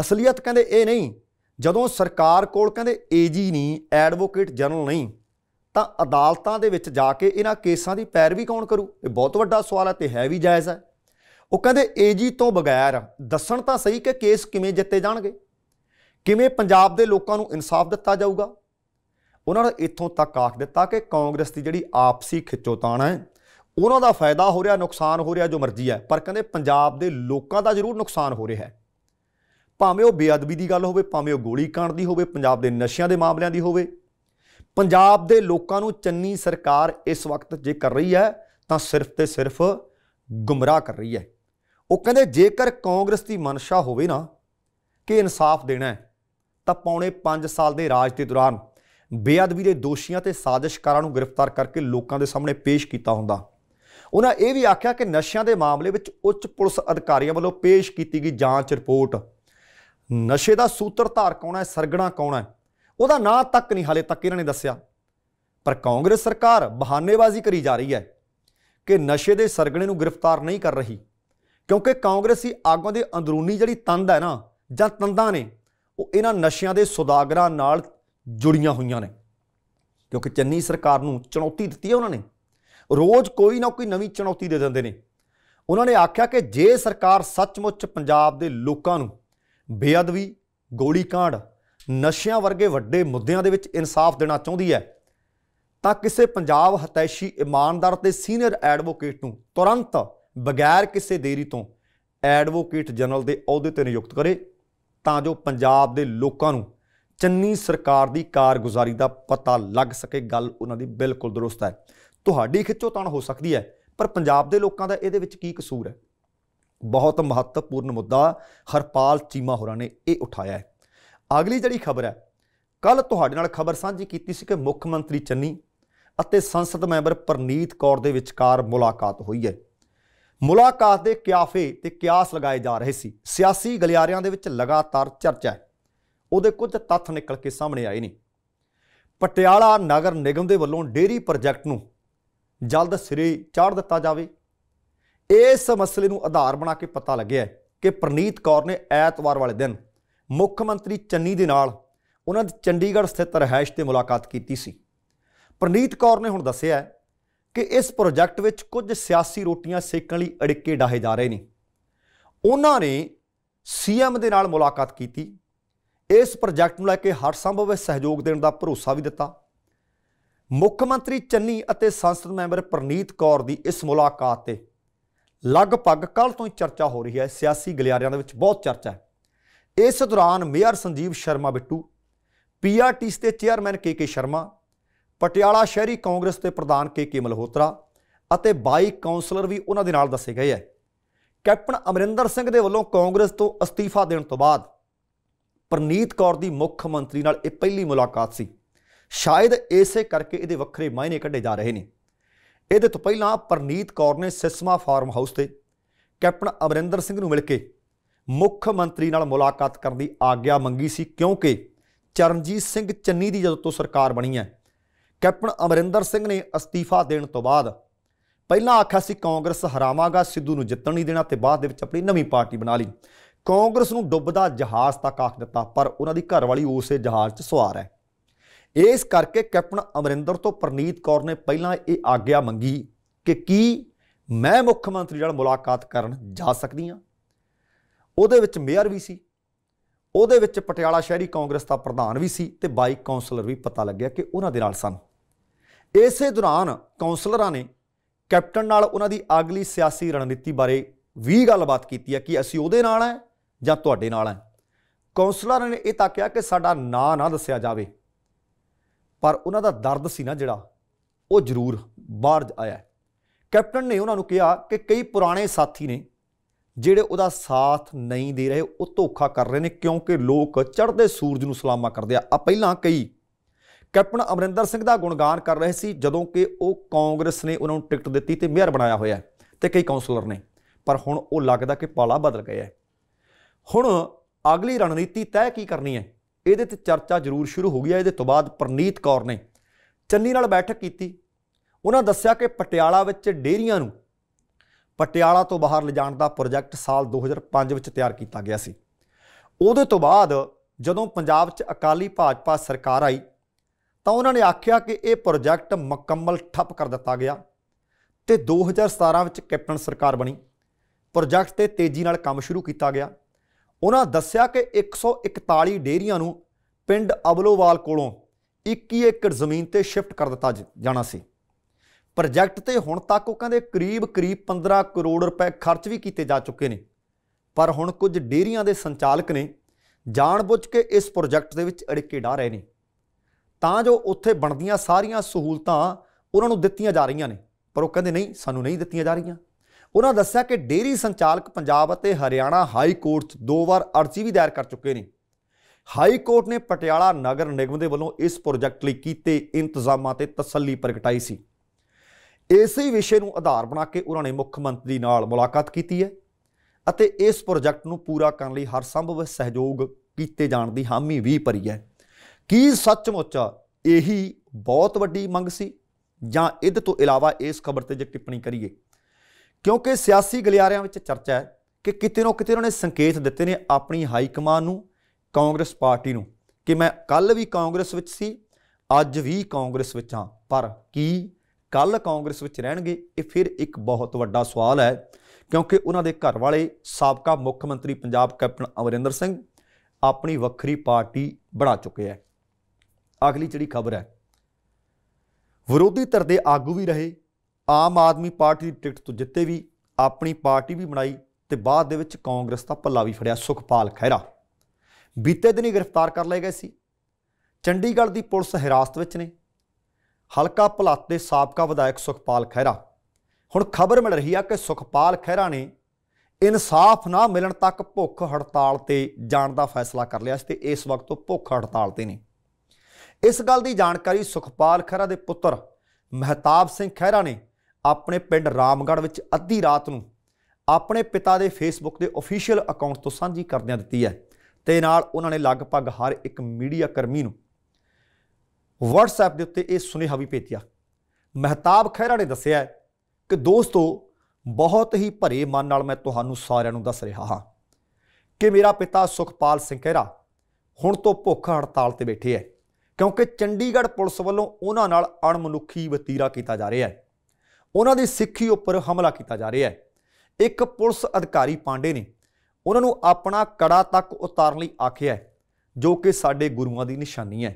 A: ਅਸਲੀਅਤ ਕਹਿੰਦੇ ਇਹ ਨਹੀਂ ਜਦੋਂ ਸਰਕਾਰ ਕੋਲ ਕਹਿੰਦੇ ਏਜੀ ਨਹੀਂ ਐਡਵੋਕੇਟ ਜਨਰਲ ਨਹੀਂ ਤਾਂ ਅਦਾਲਤਾਂ ਦੇ ਵਿੱਚ ਜਾ ਕੇ ਇਹਨਾਂ ਕੇਸਾਂ ਦੀ ਪੈਰਵੀ ਕੌਣ ਕਰੂ ਇਹ ਬਹੁਤ ਵੱਡਾ ਸਵਾਲ ਹੈ ਤੇ ਹੈ ਵੀ ਜਾਇਜ਼ ਹੈ ਉਹ ਕਹਿੰਦੇ ਏਜੀ ਤੋਂ ਬਗੈਰ ਦੱਸਣ ਤਾਂ ਸਹੀ ਕਿ ਕੇਸ ਕਿਵੇਂ ਜਿੱਤੇ ਜਾਣਗੇ ਕਿਵੇਂ ਪੰਜਾਬ ਦੇ ਲੋਕਾਂ ਨੂੰ ਇਨਸਾਫ ਦਿੱਤਾ ਜਾਊਗਾ ਉਹਨਾਂ ਨੇ ਇੱਥੋਂ ਤੱਕ ਆਖ ਦਿੱਤਾ ਕਿ ਕਾਂਗਰਸ ਦੀ ਜਿਹੜੀ ਆਪਸੀ ਖਿੱਚੋਤਾਣ ਹੈ ਉਹਨਾਂ ਦਾ ਫਾਇਦਾ ਹੋ ਰਿਹਾ ਨੁਕਸਾਨ ਹੋ ਰਿਹਾ ਜੋ ਮਰਜ਼ੀ ਹੈ ਪਰ ਕਹਿੰਦੇ ਪੰਜਾਬ ਦੇ ਲੋਕਾਂ ਦਾ ਜ਼ਰੂਰ ਨੁਕਸਾਨ ਹੋ ਰਿਹਾ ਹੈ ਭਾਵੇਂ ਉਹ ਬੇਅਦਬੀ ਦੀ ਗੱਲ ਹੋਵੇ ਭਾਵੇਂ ਉਹ ਗੋਲੀ ਕਾਂਡ ਦੀ ਹੋਵੇ ਪੰਜਾਬ ਦੇ ਨਸ਼ਿਆਂ ਦੇ ਮਾਮਲਿਆਂ ਦੀ ਹੋਵੇ ਪੰਜਾਬ ਦੇ ਲੋਕਾਂ ਨੂੰ ਚੰਨੀ ਸਰਕਾਰ ਇਸ ਵਕਤ ਜੇ ਕਰ ਰਹੀ ਹੈ ਤਾਂ ਸਿਰਫ ਤੇ ਸਿਰਫ ਗੁੰਮਰਾਹ ਕਰ ਰਹੀ ਹੈ ਉਹ ਕਹਿੰਦੇ ਜੇਕਰ ਕਾਂਗਰਸ ਦੀ ਮਨਸ਼ਾ ਹੋਵੇ ਨਾ ਕਿ ਇਨਸਾਫ ਦੇਣਾ ਤਾਂ ਪੌਣੇ 5 ਸਾਲ ਦੇ ਰਾਜ ਦੇ ਦੌਰਾਨ ਬੇਅਦਬੀ ਦੇ ਦੋਸ਼ੀਆਂ ਤੇ ਸਾਜ਼ਿਸ਼ਕਾਰਾਂ ਨੂੰ ਗ੍ਰਿਫਤਾਰ ਕਰਕੇ ਲੋਕਾਂ ਦੇ ਸਾਹਮਣੇ ਪੇਸ਼ ਕੀਤਾ ਹੁੰਦਾ ਉਹਨਾਂ ਇਹ ਵੀ ਆਖਿਆ ਕਿ ਨਸ਼ਿਆਂ ਦੇ ਮਾਮਲੇ ਵਿੱਚ ਉੱਚ ਪੁਲਿਸ ਅਧਿਕਾਰੀਆਂ ਵੱਲੋਂ ਪੇਸ਼ ਕੀਤੀ ਗਈ ਜਾਂਚ ਰਿਪੋਰਟ ਨਸ਼ੇ ਦਾ ਸੂਤਰਧਾਰ ਕੌਣ ਹੈ ਸਰਗਣਾ ਕੌਣ ਹੈ ਉਹਦਾ ਨਾਂ ਤੱਕ ਨਹੀਂ ਹਾਲੇ ਤੱਕ ਇਹਨਾਂ ਨੇ ਦੱਸਿਆ ਪਰ ਕਾਂਗਰਸ ਸਰਕਾਰ ਬਹਾਨੇਬਾਜ਼ੀ ਕਰੀ ਜਾ ਰਹੀ ਹੈ ਕਿ ਨਸ਼ੇ ਦੇ ਸਰਗਣੇ ਨੂੰ ਗ੍ਰਿਫਤਾਰ ਨਹੀਂ ਕਰ ਰਹੀ ਕਿਉਂਕਿ ਕਾਂਗਰਸੀ ਆਗੂਆਂ ਦੇ ਅੰਦਰੂਨੀ ਜਿਹੜੀ ਤੰਦ ਹੈ ਨਾ ਜਾਂ ਤੰਦਾਂ ਨੇ ਉਹ ਇਹਨਾਂ ਨਸ਼ਿਆਂ ਦੇ ਸੁਦਾਗਰਾਂ ਨਾਲ ਜੁੜੀਆਂ ਹੋਈਆਂ ਨੇ ਕਿਉਂਕਿ ਚੰਨੀ ਸਰਕਾਰ ਨੂੰ ਚੁਣੌਤੀ ਦਿੱਤੀ ਹੈ ਉਹਨਾਂ ਨੇ ਰੋਜ਼ ਕੋਈ ਨਾ ਕੋਈ ਨਵੀਂ ਚੁਣੌਤੀ ਦੇ ਦਿੰਦੇ ਨੇ ਉਹਨਾਂ ਨੇ ਆਖਿਆ ਕਿ ਜੇ ਸਰਕਾਰ ਸੱਚਮੁੱਚ ਪੰਜਾਬ ਦੇ ਲੋਕਾਂ ਨੂੰ ਬੇਅਦਬੀ ਕਾਂਡ ਨਸ਼ਿਆਂ ਵਰਗੇ ਵੱਡੇ ਮੁੱਦਿਆਂ ਦੇ ਵਿੱਚ ਇਨਸਾਫ ਦੇਣਾ ਚਾਹੁੰਦੀ ਹੈ ਤਾਂ ਕਿਸੇ ਪੰਜਾਬ ਹਤੈਸ਼ੀ ਇਮਾਨਦਾਰ ਤੇ ਸੀਨੀਅਰ ਐਡਵੋਕੇਟ ਨੂੰ ਤੁਰੰਤ ਬਗੈਰ ਕਿਸੇ ਦੇਰੀ ਤੋਂ ਐਡਵੋਕੇਟ ਜਨਰਲ ਦੇ ਅਹੁਦੇ ਤੇ ਨਿਯੁਕਤ ਕਰੇ ਤਾਂ ਜੋ ਪੰਜਾਬ ਦੇ ਲੋਕਾਂ ਨੂੰ ਚੰਨੀ ਸਰਕਾਰ ਦੀ ਕਾਰਗੁਜ਼ਾਰੀ ਦਾ ਪਤਾ ਲੱਗ ਸਕੇ ਗੱਲ ਉਹਨਾਂ ਦੀ ਬਿਲਕੁਲ ਦਰੁਸਤ ਹੈ ਤੁਹਾਡੀ ਖਿੱਚੋਤਾਣ ਹੋ ਸਕਦੀ ਹੈ ਪਰ ਪੰਜਾਬ ਦੇ ਲੋਕਾਂ ਦਾ ਇਹਦੇ ਵਿੱਚ ਕੀ ਕਸੂਰ ਹੈ ਬਹੁਤ ਮਹੱਤਵਪੂਰਨ ਮੁੱਦਾ ਹਰਪਾਲ ਚੀਮਾ ਹੋਰਾਂ ਨੇ ਇਹ ਉਠਾਇਆ ਹੈ ਅਗਲੀ ਜਿਹੜੀ ਖਬਰ ਹੈ ਕੱਲ ਤੁਹਾਡੇ ਨਾਲ ਖਬਰ ਸਾਂਝੀ ਕੀਤੀ ਸੀ ਕਿ ਮੁੱਖ ਮੰਤਰੀ ਚੰਨੀ ਅਤੇ ਸੰਸਦ ਮੈਂਬਰ ਪਰਨੀਤ ਕੌਰ ਦੇ ਵਿਚਕਾਰ ਮੁਲਾਕਾਤ ਹੋਈ ਹੈ ਮੁਲਾਕਾਤ ਦੇ ਕਿਆਫੇ ਤੇ ਕਿਆਸ ਲਗਾਏ ਜਾ ਰਹੇ ਸੀ ਸਿਆਸੀ ਗਲਿਆਰਿਆਂ ਦੇ ਵਿੱਚ ਲਗਾਤਾਰ ਚਰਚਾ ਹੈ ਉਹਦੇ ਕੁਝ ਤੱਥ ਨਿਕਲ ਕੇ ਸਾਹਮਣੇ ਆਏ ਨੇ ਪਟਿਆਲਾ ਨਗਰ ਨਿਗਮ ਦੇ ਵੱਲੋਂ ਡੇਰੀ ਪ੍ਰੋਜੈਕਟ ਨੂੰ ਜਲਦ ਸਿਰੇ ਚਾੜ ਦਿੱਤਾ ਜਾਵੇ ਇਸ ਮਸਲੇ ਨੂੰ ਆਧਾਰ ਬਣਾ ਕੇ ਪਤਾ ਲੱਗਿਆ ਕਿ ਪ੍ਰਨੀਤ ਕੌਰ ਨੇ ਐਤਵਾਰ ਵਾਲੇ ਦਿਨ ਮੁੱਖ ਮੰਤਰੀ ਚੰਨੀ ਦੇ ਨਾਲ ਉਹਨਾਂ ਦੀ ਚੰਡੀਗੜ੍ਹ ਸਥਿਤ ਰਹਿائش ਤੇ ਮੁਲਾਕਾਤ ਕੀਤੀ ਸੀ ਪ੍ਰਨੀਤ ਕੌਰ ਨੇ ਹੁਣ ਦੱਸਿਆ ਕਿ ਇਸ ਪ੍ਰੋਜੈਕਟ ਵਿੱਚ ਕੁਝ ਸਿਆਸੀ ਰੋਟੀਆਂ ਸੇਕਣ ਲਈ ਅੜਿੱਕੇ ਡਾਹੇ ਜਾ ਰਹੇ ਨੇ ਉਹਨਾਂ ਨੇ ਸੀਐਮ ਦੇ ਨਾਲ ਮੁਲਾਕਾਤ ਕੀਤੀ ਇਸ ਪ੍ਰੋਜੈਕਟ ਨੂੰ ਲੈ ਕੇ ਹਰ ਸੰਭਵ ਸਹਿਯੋਗ ਦੇਣ ਦਾ ਭਰੋਸਾ ਵੀ ਦਿੱਤਾ ਮੁੱਖ ਮੰਤਰੀ ਚੰਨੀ ਅਤੇ ਸੰਸਦ ਮੈਂਬਰ ਪ੍ਰਨੀਤ ਕੌਰ ਦੀ ਇਸ ਮੁਲਾਕਾਤ ਤੇ ਲਗਭਗ ਕੱਲ ਤੋਂ ਹੀ ਚਰਚਾ ਹੋ ਰਹੀ ਹੈ ਸਿਆਸੀ ਗਲਿਆਰਿਆਂ ਦੇ ਵਿੱਚ ਬਹੁਤ ਚਰਚਾ ਹੈ ਇਸ ਦੌਰਾਨ ਮੇਅਰ ਸੰਜੀਵ ਸ਼ਰਮਾ ਬਿੱਟੂ ਪੀਆਰਟੀਸ ਦੇ ਚੇਅਰਮੈਨ ਕੇਕੇ ਸ਼ਰਮਾ ਪਟਿਆਲਾ ਸ਼ਹਿਰੀ ਕਾਂਗਰਸ ਦੇ ਪ੍ਰਧਾਨ ਕੇ ਕੇ ਮਲਹੋਤਰਾ ਅਤੇ 22 ਕਾਉਂਸਲਰ ਵੀ ਉਹਨਾਂ ਦੇ ਨਾਲ ਦੱਸੇ ਗਏ ਹੈ ਕੈਪਟਨ ਅਮਰਿੰਦਰ ਸਿੰਘ ਦੇ ਵੱਲੋਂ ਕਾਂਗਰਸ ਤੋਂ ਅਸਤੀਫਾ ਦੇਣ ਤੋਂ ਬਾਅਦ ਪ੍ਰਨੀਤ ਕੌਰ ਦੀ ਮੁੱਖ ਮੰਤਰੀ ਨਾਲ ਇਹ ਪਹਿਲੀ ਮੁਲਾਕਾਤ ਸੀ ਸ਼ਾਇਦ ਇਸੇ ਕਰਕੇ ਇਹਦੇ ਵੱਖਰੇ ਮਾਇਨੇ ਕੱਢੇ ਜਾ ਰਹੇ ਨੇ ਇਹਦੇ ਤੋਂ ਪਹਿਲਾਂ ਪ੍ਰਨੀਤ ਕੌਰ ਨੇ ਸਿਸਮਾ ਫਾਰਮ ਹਾਊਸ ਤੇ ਕੈਪਟਨ ਅਮਰਿੰਦਰ ਸਿੰਘ ਨੂੰ ਮਿਲ ਕੇ ਮੁੱਖ ਮੰਤਰੀ ਨਾਲ ਮੁਲਾਕਾਤ ਕਰਨ ਦੀ ਆਗਿਆ ਮੰਗੀ ਸੀ ਕਿਉਂਕਿ ਚਰਨਜੀਤ ਸਿੰਘ ਚੰਨੀ ਦੀ ਜਦੋਂ ਤੋਂ ਸਰਕਾਰ ਬਣੀ ਹੈ ਕੈਪਟਨ ਅਮਰਿੰਦਰ ਸਿੰਘ ਨੇ ਅਸਤੀਫਾ ਦੇਣ ਤੋਂ ਬਾਅਦ ਪਹਿਲਾਂ ਆਖਿਆ ਸੀ ਕਾਂਗਰਸ ਹਰਾਵਾਂਗਾ ਸਿੱਧੂ ਨੂੰ ਜਿੱਤਣ ਨਹੀਂ ਦੇਣਾ ਤੇ ਬਾਅਦ ਦੇ ਵਿੱਚ ਆਪਣੀ ਨਵੀਂ ਪਾਰਟੀ ਬਣਾ ਲਈ ਕਾਂਗਰਸ ਨੂੰ ਡੁੱਬਦਾ ਜਹਾਜ਼ ਤੱਕ ਆਖ ਦਿੱਤਾ ਪਰ ਉਹਨਾਂ ਦੀ ਘਰਵਾਲੀ ਉਸੇ ਜਹਾਜ਼ 'ਚ ਸਵਾਰ ਹੈ ਇਸ ਕਰਕੇ ਕੈਪਟਨ ਅਮਰਿੰਦਰ ਤੋਂ ਪ੍ਰਨੀਤ ਕੌਰ ਨੇ ਪਹਿਲਾਂ ਇਹ ਆਗਿਆ ਮੰਗੀ ਕਿ ਕੀ ਮੈਂ ਮੁੱਖ ਮੰਤਰੀ ਨਾਲ ਮੁਲਾਕਾਤ ਕਰਨ ਜਾ ਸਕਦੀ ਹਾਂ ਉਹਦੇ ਵਿੱਚ ਮੇਅਰ ਵੀ ਸੀ ਉਹਦੇ ਵਿੱਚ ਪਟਿਆਲਾ ਸ਼ਹਿਰੀ ਕਾਂਗਰਸ ਦਾ ਪ੍ਰਧਾਨ ਵੀ ਸੀ ਤੇ ਬਾਈਕ ਕਾਉਂਸਲਰ ਵੀ ਪਤਾ ਲੱਗਿਆ ਕਿ ਉਹਨਾਂ ਦੇ ਨਾਲ ਸਨ ਇਸੇ ਦੌਰਾਨ ਕਾਉਂਸਲਰਾਂ ਨੇ ਕੈਪਟਨ ਨਾਲ ਉਹਨਾਂ ਦੀ ਅਗਲੀ ਸਿਆਸੀ ਰਣਨੀਤੀ ਬਾਰੇ ਵੀ ਗੱਲਬਾਤ ਕੀਤੀ ਹੈ ਕਿ ਅਸੀਂ ਉਹਦੇ ਨਾਲ ਹੈ ਜਾਂ ਤੁਹਾਡੇ ਨਾਲ ਹੈ ਕਾਉਂਸਲਰਾਂ ਨੇ ਇਹ ਤਾਂ ਕਿਹਾ ਕਿ ਸਾਡਾ ਨਾਂ ਨਾ ਦੱਸਿਆ ਜਾਵੇ ਪਰ ਉਹਨਾਂ ਦਾ ਦਰਦ ਸੀ ਨਾ ਜਿਹੜਾ ਉਹ ਜ਼ਰੂਰ ਬਾਹਰ ਆਇਆ ਕੈਪਟਨ ਨੇ ਉਹਨਾਂ ਨੂੰ ਕਿਹਾ ਕਿ ਕਈ ਪੁਰਾਣੇ ਸਾਥੀ ਨੇ ਜਿਹੜੇ ਉਹਦਾ ਸਾਥ ਨਹੀਂ ਦੇ ਰਹੇ ਉਹ ਧੋਖਾ ਕਰ ਰਹੇ ਨੇ ਕਿਉਂਕਿ ਲੋਕ ਚੜ੍ਹਦੇ ਸੂਰਜ ਨੂੰ ਸਲਾਮਾ ਕਰਦੇ ਆ ਆ ਪਹਿਲਾਂ ਕਈ ਕੈਪਟਨ ਅਮਰਿੰਦਰ ਸਿੰਘ ਦਾ ਗੁਣਗਾਨ ਕਰ ਰਹੇ ਸੀ ਜਦੋਂ ਕਿ ਉਹ ਕਾਂਗਰਸ ਨੇ ਉਹਨਾਂ ਨੂੰ ਟਿਕਟ ਦਿੱਤੀ ਤੇ ਮੇਅਰ ਬਣਾਇਆ ਹੋਇਆ ਤੇ ਕਈ ਕਾਉਂਸਲਰ ਨੇ ਪਰ ਹੁਣ ਉਹ ਲੱਗਦਾ ਕਿ ਪਾਲਾ ਬਦਲ ਗਿਆ ਹੈ ਹੁਣ ਅਗਲੀ ਰਣਨੀਤੀ ਤੈਅ ਕੀ ਕਰਨੀ ਹੈ ਇਹਦੇ ਤੇ ਚਰਚਾ ਜ਼ਰੂਰ ਸ਼ੁਰੂ ਹੋ ਗਈ ਹੈ ਇਹਦੇ ਤੋਂ ਬਾਅਦ ਪ੍ਰਨੀਤ ਕੌਰ ਨੇ ਚੰਨੀ ਨਾਲ ਬੈਠਕ ਕੀਤੀ ਉਹਨਾਂ ਦੱਸਿਆ ਕਿ ਪਟਿਆਲਾ ਵਿੱਚ ਡੇਰੀਆਂ ਨੂੰ ਪਟਿਆਲਾ ਤੋਂ ਬਾਹਰ ਲਿਜਾਣ ਦਾ ਪ੍ਰੋਜੈਕਟ ਸਾਲ 2005 ਵਿੱਚ ਤਿਆਰ ਕੀਤਾ ਗਿਆ ਸੀ ਉਹਦੇ ਤੋਂ ਬਾਅਦ ਜਦੋਂ ਪੰਜਾਬ 'ਚ ਅਕਾਲੀ ਭਾਜਪਾ ਸਰਕਾਰ ਆਈ ਤਾਂ ਉਹਨਾਂ ਨੇ ਆਖਿਆ ਕਿ ਇਹ ਪ੍ਰੋਜੈਕਟ ਮੁਕੰਮਲ ਠੱਪ ਕਰ ਦਿੱਤਾ ਗਿਆ ਤੇ 2017 ਵਿੱਚ ਕੈਪਟਨ ਸਰਕਾਰ ਬਣੀ ਪ੍ਰੋਜੈਕਟ ਤੇ ਤੇਜ਼ੀ ਨਾਲ ਕੰਮ ਸ਼ੁਰੂ ਕੀਤਾ ਗਿਆ ਉਹਨਾਂ ਦੱਸਿਆ ਕਿ 141 ਡੇਰੀਆਂ ਨੂੰ ਪਿੰਡ ਅਬਲੋਵਾਲ ਕੋਲੋਂ 21 ਏਕੜ ਜ਼ਮੀਨ ਤੇ ਸ਼ਿਫਟ ਕਰ ਦਿੱਤਾ ਜਾਣਾ ਸੀ ਪ੍ਰੋਜੈਕਟ ਤੇ ਹੁਣ ਤੱਕ ਉਹ ਕਹਿੰਦੇ ਕਰੀਬ ਕਰੀਬ 15 ਕਰੋੜ ਰੁਪਏ ਖਰਚ ਵੀ ਕੀਤੇ ਜਾ ਚੁੱਕੇ ਨੇ ਪਰ ਹੁਣ ਕੁਝ ਡੇਰੀਆਂ ਦੇ ਸੰਚਾਲਕ ਨੇ ਜਾਣਬੁੱਝ ਕੇ ਇਸ ਪ੍ਰੋਜੈਕਟ ਦੇ ਵਿੱਚ ਅੜਿੱਕੇ ਡਾ ਰਹੇ ਨੇ ਤਾਂ ਜੋ ਉੱਥੇ ਬਣਦੀਆਂ ਸਾਰੀਆਂ ਸਹੂਲਤਾਂ ਉਹਨਾਂ ਨੂੰ ਦਿੱਤੀਆਂ ਜਾ ਰਹੀਆਂ ਨੇ ਪਰ ਉਹ ਕਹਿੰਦੇ ਨਹੀਂ ਸਾਨੂੰ ਨਹੀਂ ਦਿੱਤੀਆਂ ਜਾ ਰਹੀਆਂ ਉਹਨਾਂ ਦੱਸਿਆ ਕਿ ਡੇਰੀ ਸੰਚਾਲਕ ਪੰਜਾਬ ਅਤੇ ਹਰਿਆਣਾ ਹਾਈ ਕੋਰਟ 'ਚ ਦੋ ਵਾਰ ਅਰਜ਼ੀ ਵੀ ਦਾਇਰ ਕਰ ਚੁੱਕੇ ਨੇ ਹਾਈ ਕੋਰਟ ਨੇ ਪਟਿਆਲਾ ਨਗਰ ਨਿਗਮ ਦੇ ਵੱਲੋਂ ਇਸ ਪ੍ਰੋਜੈਕਟ ਲਈ ਕੀਤੇ ਇੰਤਜ਼ਾਮਾਂ ਤੇ ਤਸੱਲੀ ਪ੍ਰਗਟਾਈ ਸੀ ਇਸੇ ਵਿਸ਼ੇ ਨੂੰ ਆਧਾਰ ਬਣਾ ਕੇ ਉਹਨਾਂ ਨੇ ਮੁੱਖ ਮੰਤਰੀ ਨਾਲ ਮੁਲਾਕਾਤ ਕੀਤੀ ਹੈ ਅਤੇ ਇਸ ਪ੍ਰੋਜੈਕਟ ਨੂੰ ਪੂਰਾ ਕਰਨ ਲਈ ਹਰ ਸੰਭਵ ਸਹਿਯੋਗ ਕੀਤੇ ਜਾਣ ਦੀ ਹਾਮੀ ਵੀ ਭਰੀ ਹੈ ਕੀ ਸੱਚਮੁੱਚ ਇਹੀ ਬਹੁਤ ਵੱਡੀ ਮੰਗ ਸੀ ਜਾਂ ਇਹਦੇ ਤੋਂ ਇਲਾਵਾ ਇਸ ਖਬਰ ਤੇ ਜੇ ਟਿੱਪਣੀ ਕਰੀਏ ਕਿਉਂਕਿ ਸਿਆਸੀ ਗਲਿਆਰਿਆਂ ਵਿੱਚ ਚਰਚਾ ਹੈ ਕਿ ਕਿਤੇ ਨਾ ਕਿਤੇ ਉਹਨਾਂ ਨੇ ਸੰਕੇਤ ਦਿੱਤੇ ਨੇ ਆਪਣੀ ਹਾਈ ਕਮਾਨ ਨੂੰ ਕਾਂਗਰਸ ਪਾਰਟੀ ਨੂੰ ਕਿ ਮੈਂ ਕੱਲ ਵੀ ਕਾਂਗਰਸ ਵਿੱਚ ਸੀ ਅੱਜ ਵੀ ਕਾਂਗਰਸ ਵਿੱਚ ਹਾਂ ਪਰ ਕੀ ਕੱਲ ਕਾਂਗਰਸ ਵਿੱਚ ਰਹਿਣਗੇ ਇਹ ਫਿਰ ਇੱਕ ਬਹੁਤ ਵੱਡਾ ਸਵਾਲ ਹੈ ਕਿਉਂਕਿ ਉਹਨਾਂ ਦੇ ਘਰ ਵਾਲੇ ਸਾਬਕਾ ਮੁੱਖ ਮੰਤਰੀ ਪੰਜਾਬ ਕੈਪਟਨ ਅਮਰਿੰਦਰ ਸਿੰਘ ਆਪਣੀ ਵੱਖਰੀ ਪਾਰਟੀ ਬਣਾ ਚੁੱਕੇ ਹੈ ਅਗਲੀ ਜਿਹੜੀ ਖਬਰ ਹੈ ਵਿਰੋਧੀ ਧਿਰ ਦੇ ਆਗੂ ਵੀ ਰਹੇ ਆਮ ਆਦਮੀ ਪਾਰਟੀ ਦੀ ਟਿਕਟ ਤੋਂ ਜਿੱਤੇ ਵੀ ਆਪਣੀ ਪਾਰਟੀ ਵੀ ਬਣਾਈ ਤੇ ਬਾਅਦ ਦੇ ਵਿੱਚ ਕਾਂਗਰਸ ਦਾ ਪੱਲਾ ਵੀ ਫੜਿਆ ਸੁਖਪਾਲ ਖਹਿਰਾ ਬੀਤੇ ਦਿਨੀ ਗ੍ਰਿਫਤਾਰ ਕਰ ਲਏ ਗਏ ਸੀ ਚੰਡੀਗੜ੍ਹ ਦੀ ਪੁਲਿਸ ਹਿਰਾਸਤ ਵਿੱਚ ਨੇ ਹਲਕਾ ਭਲਾਤ ਦੇ ਸਾਬਕਾ ਵਿਧਾਇਕ ਸੁਖਪਾਲ ਖਹਿਰਾ ਹੁਣ ਖਬਰ ਮਿਲ ਰਹੀ ਆ ਕਿ ਸੁਖਪਾਲ ਖਹਿਰਾ ਨੇ ਇਨਸਾਫ ਨਾ ਮਿਲਣ ਤੱਕ ਭੁੱਖ ਹੜਤਾਲ ਤੇ ਜਾਣ ਦਾ ਫੈਸਲਾ ਕਰ ਲਿਆ ਸੀ ਤੇ ਇਸ ਵਕਤ ਉਹ ਭੁੱਖ ਹੜਤਾਲ ਤੇ ਨੇ ਇਸ ਗੱਲ ਦੀ ਜਾਣਕਾਰੀ ਸੁਖਪਾਲ ਖਹਿਰਾ ਦੇ ਪੁੱਤਰ ਮਹਿਤਾਬ ਸਿੰਘ ਖਹਿਰਾ ਨੇ ਆਪਣੇ ਪਿੰਡ ਰਾਮਗੜ੍ਹ ਵਿੱਚ ਅੱਧੀ ਰਾਤ ਨੂੰ ਆਪਣੇ ਪਿਤਾ ਦੇ ਫੇਸਬੁੱਕ ਦੇ ਅਫੀਸ਼ੀਅਲ ਅਕਾਊਂਟ ਤੋਂ ਸਾਂਝੀ ਕਰਦਿਆਂ ਦਿੱਤੀ ਹੈ ਤੇ ਨਾਲ ਉਹਨਾਂ ਨੇ ਲਗਭਗ ਹਰ ਇੱਕ ਮੀਡੀਆ ਕਰਮੀ ਨੂੰ WhatsApp ਦੇ ਉੱਤੇ ਇਹ ਸੁਨੇਹਾ ਵੀ ਭੇਜਿਆ ਮਹਿਤਾਬ ਖਹਿਰਾ ਨੇ ਦੱਸਿਆ ਕਿ ਦੋਸਤੋ ਬਹੁਤ ਹੀ ਭਰੇ ਮਨ ਨਾਲ ਮੈਂ ਤੁਹਾਨੂੰ ਸਾਰਿਆਂ ਨੂੰ ਦੱਸ ਰਿਹਾ ਹਾਂ ਕਿ ਮੇਰਾ ਪਿਤਾ ਸੁਖਪਾਲ ਸਿੰਘ ਖਹਿਰਾ ਹੁਣ ਤੋਂ ਭੁੱਖ ਹੜਤਾਲ ਤੇ ਬੈਠੇ ਹੈ ਕਿਉਂਕਿ ਚੰਡੀਗੜ੍ਹ ਪੁਲਿਸ ਵੱਲੋਂ ਉਹਨਾਂ ਨਾਲ ਅਣਮਨੁੱਖੀ ਵਤੀਰਾ ਕੀਤਾ ਜਾ ਰਿਹਾ ਹੈ ਉਹਨਾਂ ਦੀ ਸਿੱਖੀ ਉੱਪਰ ਹਮਲਾ ਕੀਤਾ ਜਾ ਰਿਹਾ ਹੈ ਇੱਕ ਪੁਲਿਸ ਅਧਿਕਾਰੀ ਪਾਂਡੇ ਨੇ ਉਹਨਾਂ ਨੂੰ ਆਪਣਾ ਕੜਾ ਤੱਕ ਉਤਾਰਨ ਲਈ ਆਖਿਆ ਹੈ ਜੋ ਕਿ ਸਾਡੇ ਗੁਰੂਆਂ ਦੀ ਨਿਸ਼ਾਨੀ ਹੈ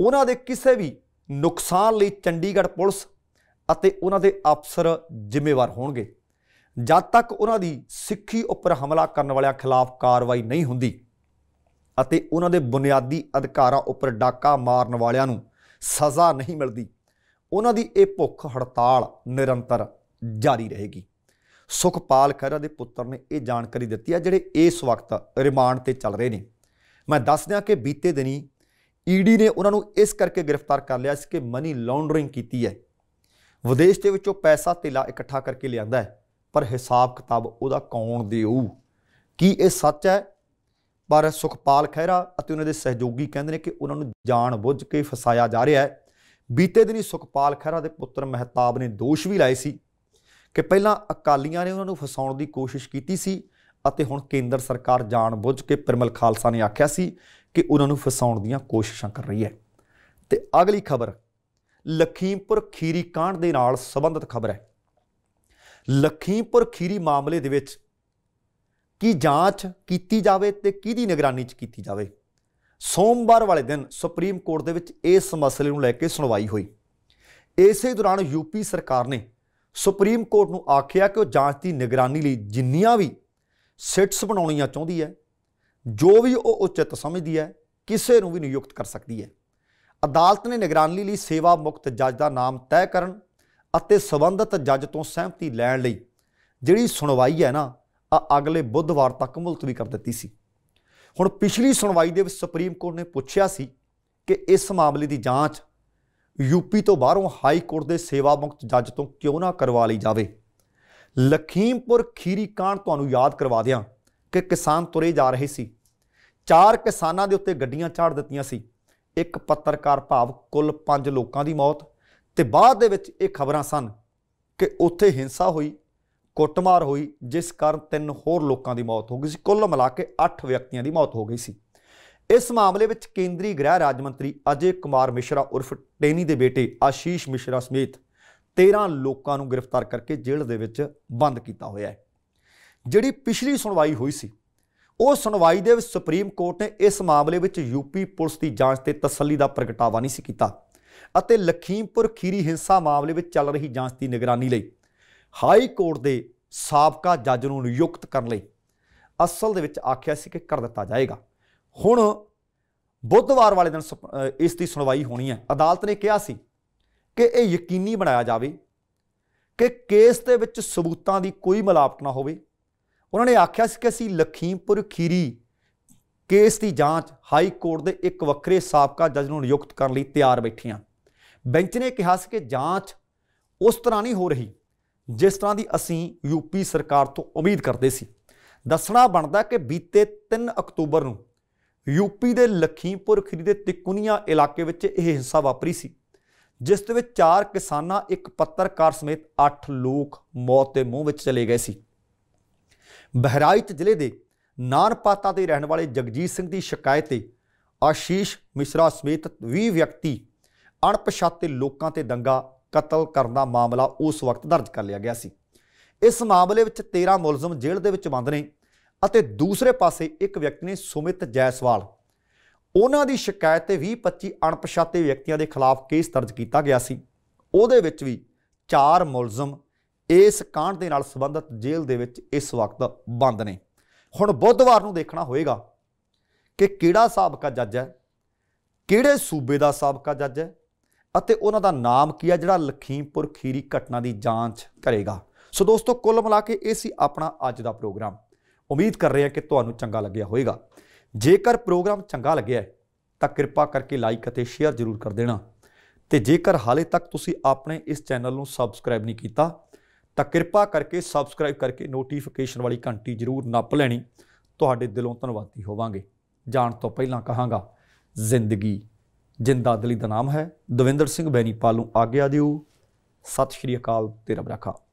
A: ਉਹਨਾਂ ਦੇ ਕਿਸੇ ਵੀ ਨੁਕਸਾਨ ਲਈ ਚੰਡੀਗੜ੍ਹ ਪੁਲਿਸ ਅਤੇ ਉਹਨਾਂ ਦੇ ਅਫਸਰ ਜ਼ਿੰਮੇਵਾਰ ਹੋਣਗੇ ਜਦ ਤੱਕ ਉਹਨਾਂ ਦੀ ਸਿੱਖੀ ਉੱਪਰ ਹਮਲਾ ਕਰਨ ਵਾਲਿਆਂ ਖਿਲਾਫ ਕਾਰਵਾਈ ਨਹੀਂ ਹੁੰਦੀ ਅਤੇ ਉਹਨਾਂ ਦੇ ਬੁਨਿਆਦੀ ਅਧਿਕਾਰਾਂ ਉੱਪਰ ਡਾਕਾ ਮਾਰਨ ਵਾਲਿਆਂ ਨੂੰ ਸਜ਼ਾ ਨਹੀਂ ਮਿਲਦੀ ਉਹਨਾਂ ਦੀ ਇਹ ਭੁੱਖ ਹੜਤਾਲ ਨਿਰੰਤਰ ਜਾਰੀ ਰਹੇਗੀ ਸੁਖਪਾਲ ਖਰਾ ਦੇ ਪੁੱਤਰ ਨੇ ਇਹ ਜਾਣਕਾਰੀ ਦਿੱਤੀ ਹੈ ਜਿਹੜੇ ਇਸ ਵਕਤ ਰਿਮਾਂਡ ਤੇ ਚੱਲ ਰਹੇ ਨੇ ਮੈਂ ਦੱਸ ਦਿਆਂ ਕਿ ਬੀਤੇ ਦਿਨੀ ਈਡੀ e ਨੇ ਉਹਨਾਂ ਨੂੰ ਇਸ ਕਰਕੇ ਗ੍ਰਿਫਤਾਰ ਕਰ ਲਿਆ ਇਸ ਕਿ ਮਨੀ ਲਾਂਡਰਿੰਗ ਕੀਤੀ ਹੈ ਵਿਦੇਸ਼ ਦੇ ਵਿੱਚੋਂ ਪੈਸਾ ਤੇਲਾ ਇਕੱਠਾ ਕਰਕੇ ਲਿਆਂਦਾ ਹੈ ਪਰ ਹਿਸਾਬ ਕਿਤਾਬ ਉਹਦਾ ਕੌਣ ਦੇਊ ਕੀ ਇਹ ਸੱਚ ਹੈ ਪਰ ਸੁਖਪਾਲ ਖਹਿਰਾ ਅਤੇ ਉਹਨਾਂ ਦੇ ਸਹਿਯੋਗੀ ਕਹਿੰਦੇ ਨੇ ਕਿ ਉਹਨਾਂ ਨੂੰ ਜਾਣ ਬੁੱਝ ਕੇ ਫਸਾਇਆ ਜਾ ਰਿਹਾ ਹੈ ਬੀਤੇ ਦਿਨੀ ਸੁਖਪਾਲ ਖਹਿਰਾ ਦੇ ਪੁੱਤਰ ਮਹਿਤਾਬ ਨੇ ਦੋਸ਼ ਵੀ ਲਾਏ ਸੀ ਕਿ ਪਹਿਲਾਂ ਅਕਾਲੀਆਂ ਨੇ ਉਹਨਾਂ ਨੂੰ ਫਸਾਉਣ ਦੀ ਕੋਸ਼ਿਸ਼ ਕੀਤੀ ਸੀ ਅਤੇ ਹੁਣ ਕੇਂਦਰ ਸਰਕਾਰ ਜਾਣ ਬੁੱਝ ਕੇ ਪਰਮਲ ਖਾਲਸਾ ਨੇ ਆਖਿਆ ਸੀ ਕਿ ਉਹਨਾਂ ਨੂੰ ਫਸਾਉਣ ਦੀਆਂ ਕੋਸ਼ਿਸ਼ਾਂ ਕਰ ਰਹੀ ਹੈ ਤੇ ਅਗਲੀ ਖਬਰ ਲਖੀਮਪੁਰ ਖੀਰੀ ਕਾਂਡ ਦੇ ਨਾਲ ਸੰਬੰਧਿਤ ਖਬਰ ਹੈ ਲਖੀਮਪੁਰ ਖੀਰੀ ਮਾਮਲੇ ਦੇ ਵਿੱਚ ਕੀ ਜਾਂਚ ਕੀਤੀ ਜਾਵੇ ਤੇ ਕਿਹਦੀ ਨਿਗਰਾਨੀ 'ਚ ਕੀਤੀ ਜਾਵੇ ਸੋਮਵਾਰ ਵਾਲੇ ਦਿਨ ਸੁਪਰੀਮ ਕੋਰਟ ਦੇ ਵਿੱਚ ਇਸ ਮਸਲੇ ਨੂੰ ਲੈ ਕੇ ਸੁਣਵਾਈ ਹੋਈ ਇਸੇ ਦੌਰਾਨ ਯੂਪੀ ਸਰਕਾਰ ਨੇ ਸੁਪਰੀਮ ਕੋਰਟ ਨੂੰ ਆਖਿਆ ਕਿ ਉਹ ਜਾਂਚ ਦੀ ਨਿਗਰਾਨੀ ਲਈ ਜਿੰਨੀਆਂ ਵੀ ਸਿਟਸ ਬਣਾਉਣੀਆਂ ਚਾਹੁੰਦੀ ਹੈ ਜੋ ਵੀ ਉਹ ਉਚਿਤ ਸਮਝਦੀ ਹੈ ਕਿਸੇ ਨੂੰ ਵੀ ਨਿਯੁਕਤ ਕਰ ਸਕਦੀ ਹੈ ਅਦਾਲਤ ਨੇ ਨਿਗਰਾਨੀ ਲਈ ਸੇਵਾ ਮੁਕਤ ਜੱਜ ਦਾ ਨਾਮ ਤੈਅ ਕਰਨ ਅਤੇ ਸਬੰਧਤ ਜੱਜ ਤੋਂ ਸਹਿਮਤੀ ਲੈਣ ਲਈ ਜਿਹੜੀ ਸੁਣਵਾਈ ਹੈ ਨਾ ਅਗਲੇ ਬੁੱਧਵਾਰ ਤੱਕ ਮੁਲਤਵੀ ਕਰ ਦਿੱਤੀ ਸੀ ਹੁਣ ਪਿਛਲੀ ਸੁਣਵਾਈ ਦੇ ਵਿੱਚ ਸੁਪਰੀਮ ਕੋਰਟ ਨੇ ਪੁੱਛਿਆ ਸੀ ਕਿ ਇਸ ਮਾਮਲੇ ਦੀ ਜਾਂਚ ਯੂਪੀ ਤੋਂ ਬਾਹਰੋਂ ਹਾਈ ਕੋਰਟ ਦੇ ਸੇਵਾ ਮੁਕਤ ਜੱਜ ਤੋਂ ਕਿਉਂ ਨਾ ਕਰਵਾ ਲਈ ਜਾਵੇ ਲਖੀਮਪੁਰ ਖੀਰੀ ਕਾਂਡ ਤੁਹਾਨੂੰ ਯਾਦ ਕਰਵਾ ਦਿਆਂ ਕਿ ਕਿਸਾਨ ਤੁਰੇ ਜਾ ਰਹੇ ਸੀ ਚਾਰ ਕਿਸਾਨਾਂ ਦੇ ਉੱਤੇ ਗੱਡੀਆਂ ਝਾੜ ਦਿੱਤੀਆਂ ਸੀ ਇੱਕ ਪੱਤਰਕਾਰ ਭਾਵ ਕੁੱਲ 5 ਲੋਕਾਂ ਦੀ ਮੌਤ ਤੇ ਬਾਅਦ ਦੇ ਵਿੱਚ ਇਹ ਖਬਰਾਂ ਸਨ ਕਿ ਉੱਥੇ ਹਿੰਸਾ ਹੋਈ ਕੁੱਟਮਾਰ ਹੋਈ ਜਿਸ ਕਾਰਨ ਤਿੰਨ ਹੋਰ ਲੋਕਾਂ ਦੀ ਮੌਤ ਹੋ ਗਈ ਸੀ ਕੁੱਲ ਮਿਲਾ ਕੇ 8 ਵਿਅਕਤੀਆਂ ਦੀ ਮੌਤ ਹੋ ਗਈ ਸੀ ਇਸ ਮਾਮਲੇ ਵਿੱਚ ਕੇਂਦਰੀ ਗ੍ਰਹਿ ਰਾਜ ਮੰਤਰੀ ਅਜੇ ਕੁਮਾਰ ਮਿਸ਼ਰਾ ਉਰਫ ਟੇਨੀ ਦੇ ਬੇਟੇ ਆਸ਼ੀਸ਼ ਮਿਸ਼ਰਾ ਸਮੇਤ 13 ਲੋਕਾਂ ਨੂੰ ਗ੍ਰਿਫਤਾਰ ਕਰਕੇ ਜੇਲ੍ਹ ਦੇ ਵਿੱਚ ਬੰਦ ਕੀਤਾ ਹੋਇਆ ਹੈ ਜਿਹੜੀ ਪਿਛਲੀ ਸੁਣਵਾਈ ਹੋਈ ਸੀ ਉਹ ਸੁਣਵਾਈ ਦੇ ਵਿੱਚ ਸੁਪਰੀਮ ਕੋਰਟ ਨੇ ਇਸ ਮਾਮਲੇ ਵਿੱਚ ਯੂਪੀ ਪੁਲਿਸ ਦੀ ਜਾਂਚ ਤੇ ਤਸੱਲੀ ਦਾ ਪ੍ਰਗਟਾਵਾ ਨਹੀਂ ਸੀ ਕੀਤਾ ਅਤੇ ਲਖੀਮਪੁਰ ਖੀਰੀ ਹਿੰਸਾ ਮਾਮਲੇ ਵਿੱਚ ਚੱਲ ਰਹੀ ਜਾਂਚ ਦੀ ਨਿਗਰਾਨੀ ਲਈ ਹਾਈ ਕੋਰਟ ਦੇ ਸਾਬਕਾ ਜੱਜ ਨੂੰ ਨਿਯੁਕਤ ਕਰਨ ਲਈ ਅਸਲ ਦੇ ਵਿੱਚ ਆਖਿਆ ਸੀ ਕਿ ਕਰ ਦਿੱਤਾ ਜਾਏਗਾ ਹੁਣ ਬੁੱਧਵਾਰ ਵਾਲੇ ਦਿਨ ਇਸ ਦੀ ਸੁਣਵਾਈ ਹੋਣੀ ਹੈ ਅਦਾਲਤ ਨੇ ਕਿਹਾ ਸੀ ਕਿ ਇਹ ਯਕੀਨੀ ਬਣਾਇਆ ਜਾਵੇ ਕਿ ਕੇਸ ਦੇ ਵਿੱਚ ਸਬੂਤਾਂ ਦੀ ਕੋਈ ਮਿਲਾਵਟ ਨਾ ਹੋਵੇ ਉਹਨਾਂ ਨੇ ਆਖਿਆ ਸੀ ਕਿ ਅਸੀਂ ਲਖੀਮਪੁਰ ਖੀਰੀ ਕੇਸ ਦੀ ਜਾਂਚ ਹਾਈ ਕੋਰਟ ਦੇ ਇੱਕ ਵੱਖਰੇ ਸਾਬਕਾ ਜੱਜ ਨੂੰ ਨਿਯੁਕਤ ਕਰਨ ਲਈ ਤਿਆਰ ਬੈਠੀਆਂ ਬੈਂਚ ਨੇ ਕਿਹਾ ਸੀ ਕਿ ਜਾਂਚ ਉਸ ਤਰ੍ਹਾਂ ਨਹੀਂ ਹੋ ਰਹੀ ਜਿਸ ਤਰ੍ਹਾਂ ਦੀ ਅਸੀਂ ਯੂਪੀ ਸਰਕਾਰ ਤੋਂ ਉਮੀਦ ਕਰਦੇ ਸੀ ਦੱਸਣਾ ਬਣਦਾ ਕਿ ਬੀਤੇ 3 ਅਕਤੂਬਰ ਨੂੰ ਯੂਪੀ ਦੇ ਲਖੀਮਪੁਰ ਖਰੀ ਦੇ ਤਿਕੁਨੀਆ ਇਲਾਕੇ ਵਿੱਚ ਇਹ ਹਿੰਸਾ ਵਾਪਰੀ ਸੀ ਜਿਸ ਦੇ ਵਿੱਚ ਚਾਰ ਕਿਸਾਨਾਂ ਇੱਕ ਪੱਤਰਕਾਰ ਸਮੇਤ 8 ਲੋਕ ਮੌਤ ਦੇ ਮੂੰਹ ਵਿੱਚ ਚਲੇ ਗਏ ਸੀ ਬਹਿਰਾਇਤ ਜ਼ਿਲ੍ਹੇ ਦੇ ਨਾਨਪਾਤਾ ਦੇ ਰਹਿਣ ਵਾਲੇ ਜਗਜੀਤ ਸਿੰਘ ਦੀ ਸ਼ਿਕਾਇਤ ਤੇ ਆਸ਼ੀਸ਼ ਮਿਸ਼ਰਾ ਸਮੇਤ 20 ਵਿਅਕਤੀ ਅਣਪਛਾਤੇ ਲੋਕਾਂ ਤੇ ਦੰਗਾ ਕਤਲ ਕਰਨ ਦਾ ਮਾਮਲਾ ਉਸ ਵਕਤ ਦਰਜ ਕਰ ਲਿਆ ਗਿਆ ਸੀ ਇਸ ਮਾਮਲੇ ਵਿੱਚ 13 ਮੁਲਜ਼ਮ ਜੇਲ੍ਹ ਦੇ ਵਿੱਚ ਬੰਦ ਨੇ ਅਤੇ ਦੂਸਰੇ ਪਾਸੇ ਇੱਕ ਵਿਅਕਤੀ ਨੇ ਸੁਮਿਤ ਜੈਸਵਾਲ ਉਹਨਾਂ ਦੀ ਸ਼ਿਕਾਇਤ ਤੇ 20-25 ਅਣਪਛਾਤੇ ਵਿਅਕਤੀਆਂ ਦੇ ਖਿਲਾਫ ਕੇਸ ਦਰਜ ਕੀਤਾ ਗਿਆ ਸੀ ਉਹਦੇ ਵਿੱਚ ਵੀ 4 ਮੁਲਜ਼ਮ ਇਸ ਕਾਂਡ ਦੇ ਨਾਲ ਸੰਬੰਧਿਤ ਜੇਲ੍ਹ ਦੇ ਵਿੱਚ ਇਸ ਵਕਤ ਬੰਦ ਨੇ ਹੁਣ ਬੁੱਧਵਾਰ ਨੂੰ ਦੇਖਣਾ ਹੋਏਗਾ ਕਿ ਕਿਹੜਾ ਸਾਬਕਾ ਜੱਜ ਹੈ ਕਿਹੜੇ ਸੂਬੇ ਦਾ ਸਾਬਕਾ ਜੱਜ ਹੈ ਅਤੇ ਉਹਨਾਂ ਦਾ ਨਾਮ ਕੀ ਹੈ ਜਿਹੜਾ ਲਖੀਮਪੁਰ ਖੀਰੀ ਘਟਨਾ ਦੀ ਜਾਂਚ ਕਰੇਗਾ ਸੋ ਦੋਸਤੋ ਕੁੱਲ ਮਿਲਾ ਕੇ ਇਹ ਸੀ ਆਪਣਾ ਅੱਜ ਦਾ ਪ੍ਰੋਗਰਾਮ ਉਮੀਦ ਕਰ ਰਹੇ ਹਾਂ ਕਿ ਤੁਹਾਨੂੰ ਚੰਗਾ ਲੱਗਿਆ ਹੋਵੇਗਾ ਜੇਕਰ ਪ੍ਰੋਗਰਾਮ ਚੰਗਾ ਲੱਗਿਆ ਤਾਂ ਕਿਰਪਾ ਕਰਕੇ ਲਾਈਕ ਅਤੇ ਸ਼ੇਅਰ ਜ਼ਰੂਰ ਕਰ ਦੇਣਾ ਤੇ ਜੇਕਰ ਹਾਲੇ ਤੱਕ ਤੁਸੀਂ ਆਪਣੇ ਇਸ ਚੈਨਲ ਨੂੰ ਸਬਸਕ੍ਰਾਈਬ ਨਹੀਂ ਕੀਤਾ ਤਾਂ ਕਿਰਪਾ ਕਰਕੇ ਸਬਸਕ੍ਰਾਈਬ ਕਰਕੇ ਨੋਟੀਫਿਕੇਸ਼ਨ ਵਾਲੀ ਘੰਟੀ ਜ਼ਰੂਰ ਨੱਪ ਲੈਣੀ ਤੁਹਾਡੇ ਦਿਲੋਂ ਧੰਨਵਾਦੀ ਹੋਵਾਂਗੇ ਜਾਣ ਤੋਂ ਪਹਿਲਾਂ ਕਹਾਂਗਾ ਜ਼ਿੰਦਗੀ ਜਿੰਦਾਦਲੀ ਦਾ ਨਾਮ ਹੈ ਦਵਿੰਦਰ ਸਿੰਘ ਬੈਨੀਪਾਲ ਨੂੰ ਆਗਿਆ ਦਿਓ ਸਤਿ ਸ਼੍ਰੀ ਅਕਾਲ ਤੇ ਰਬ ਰਖਾ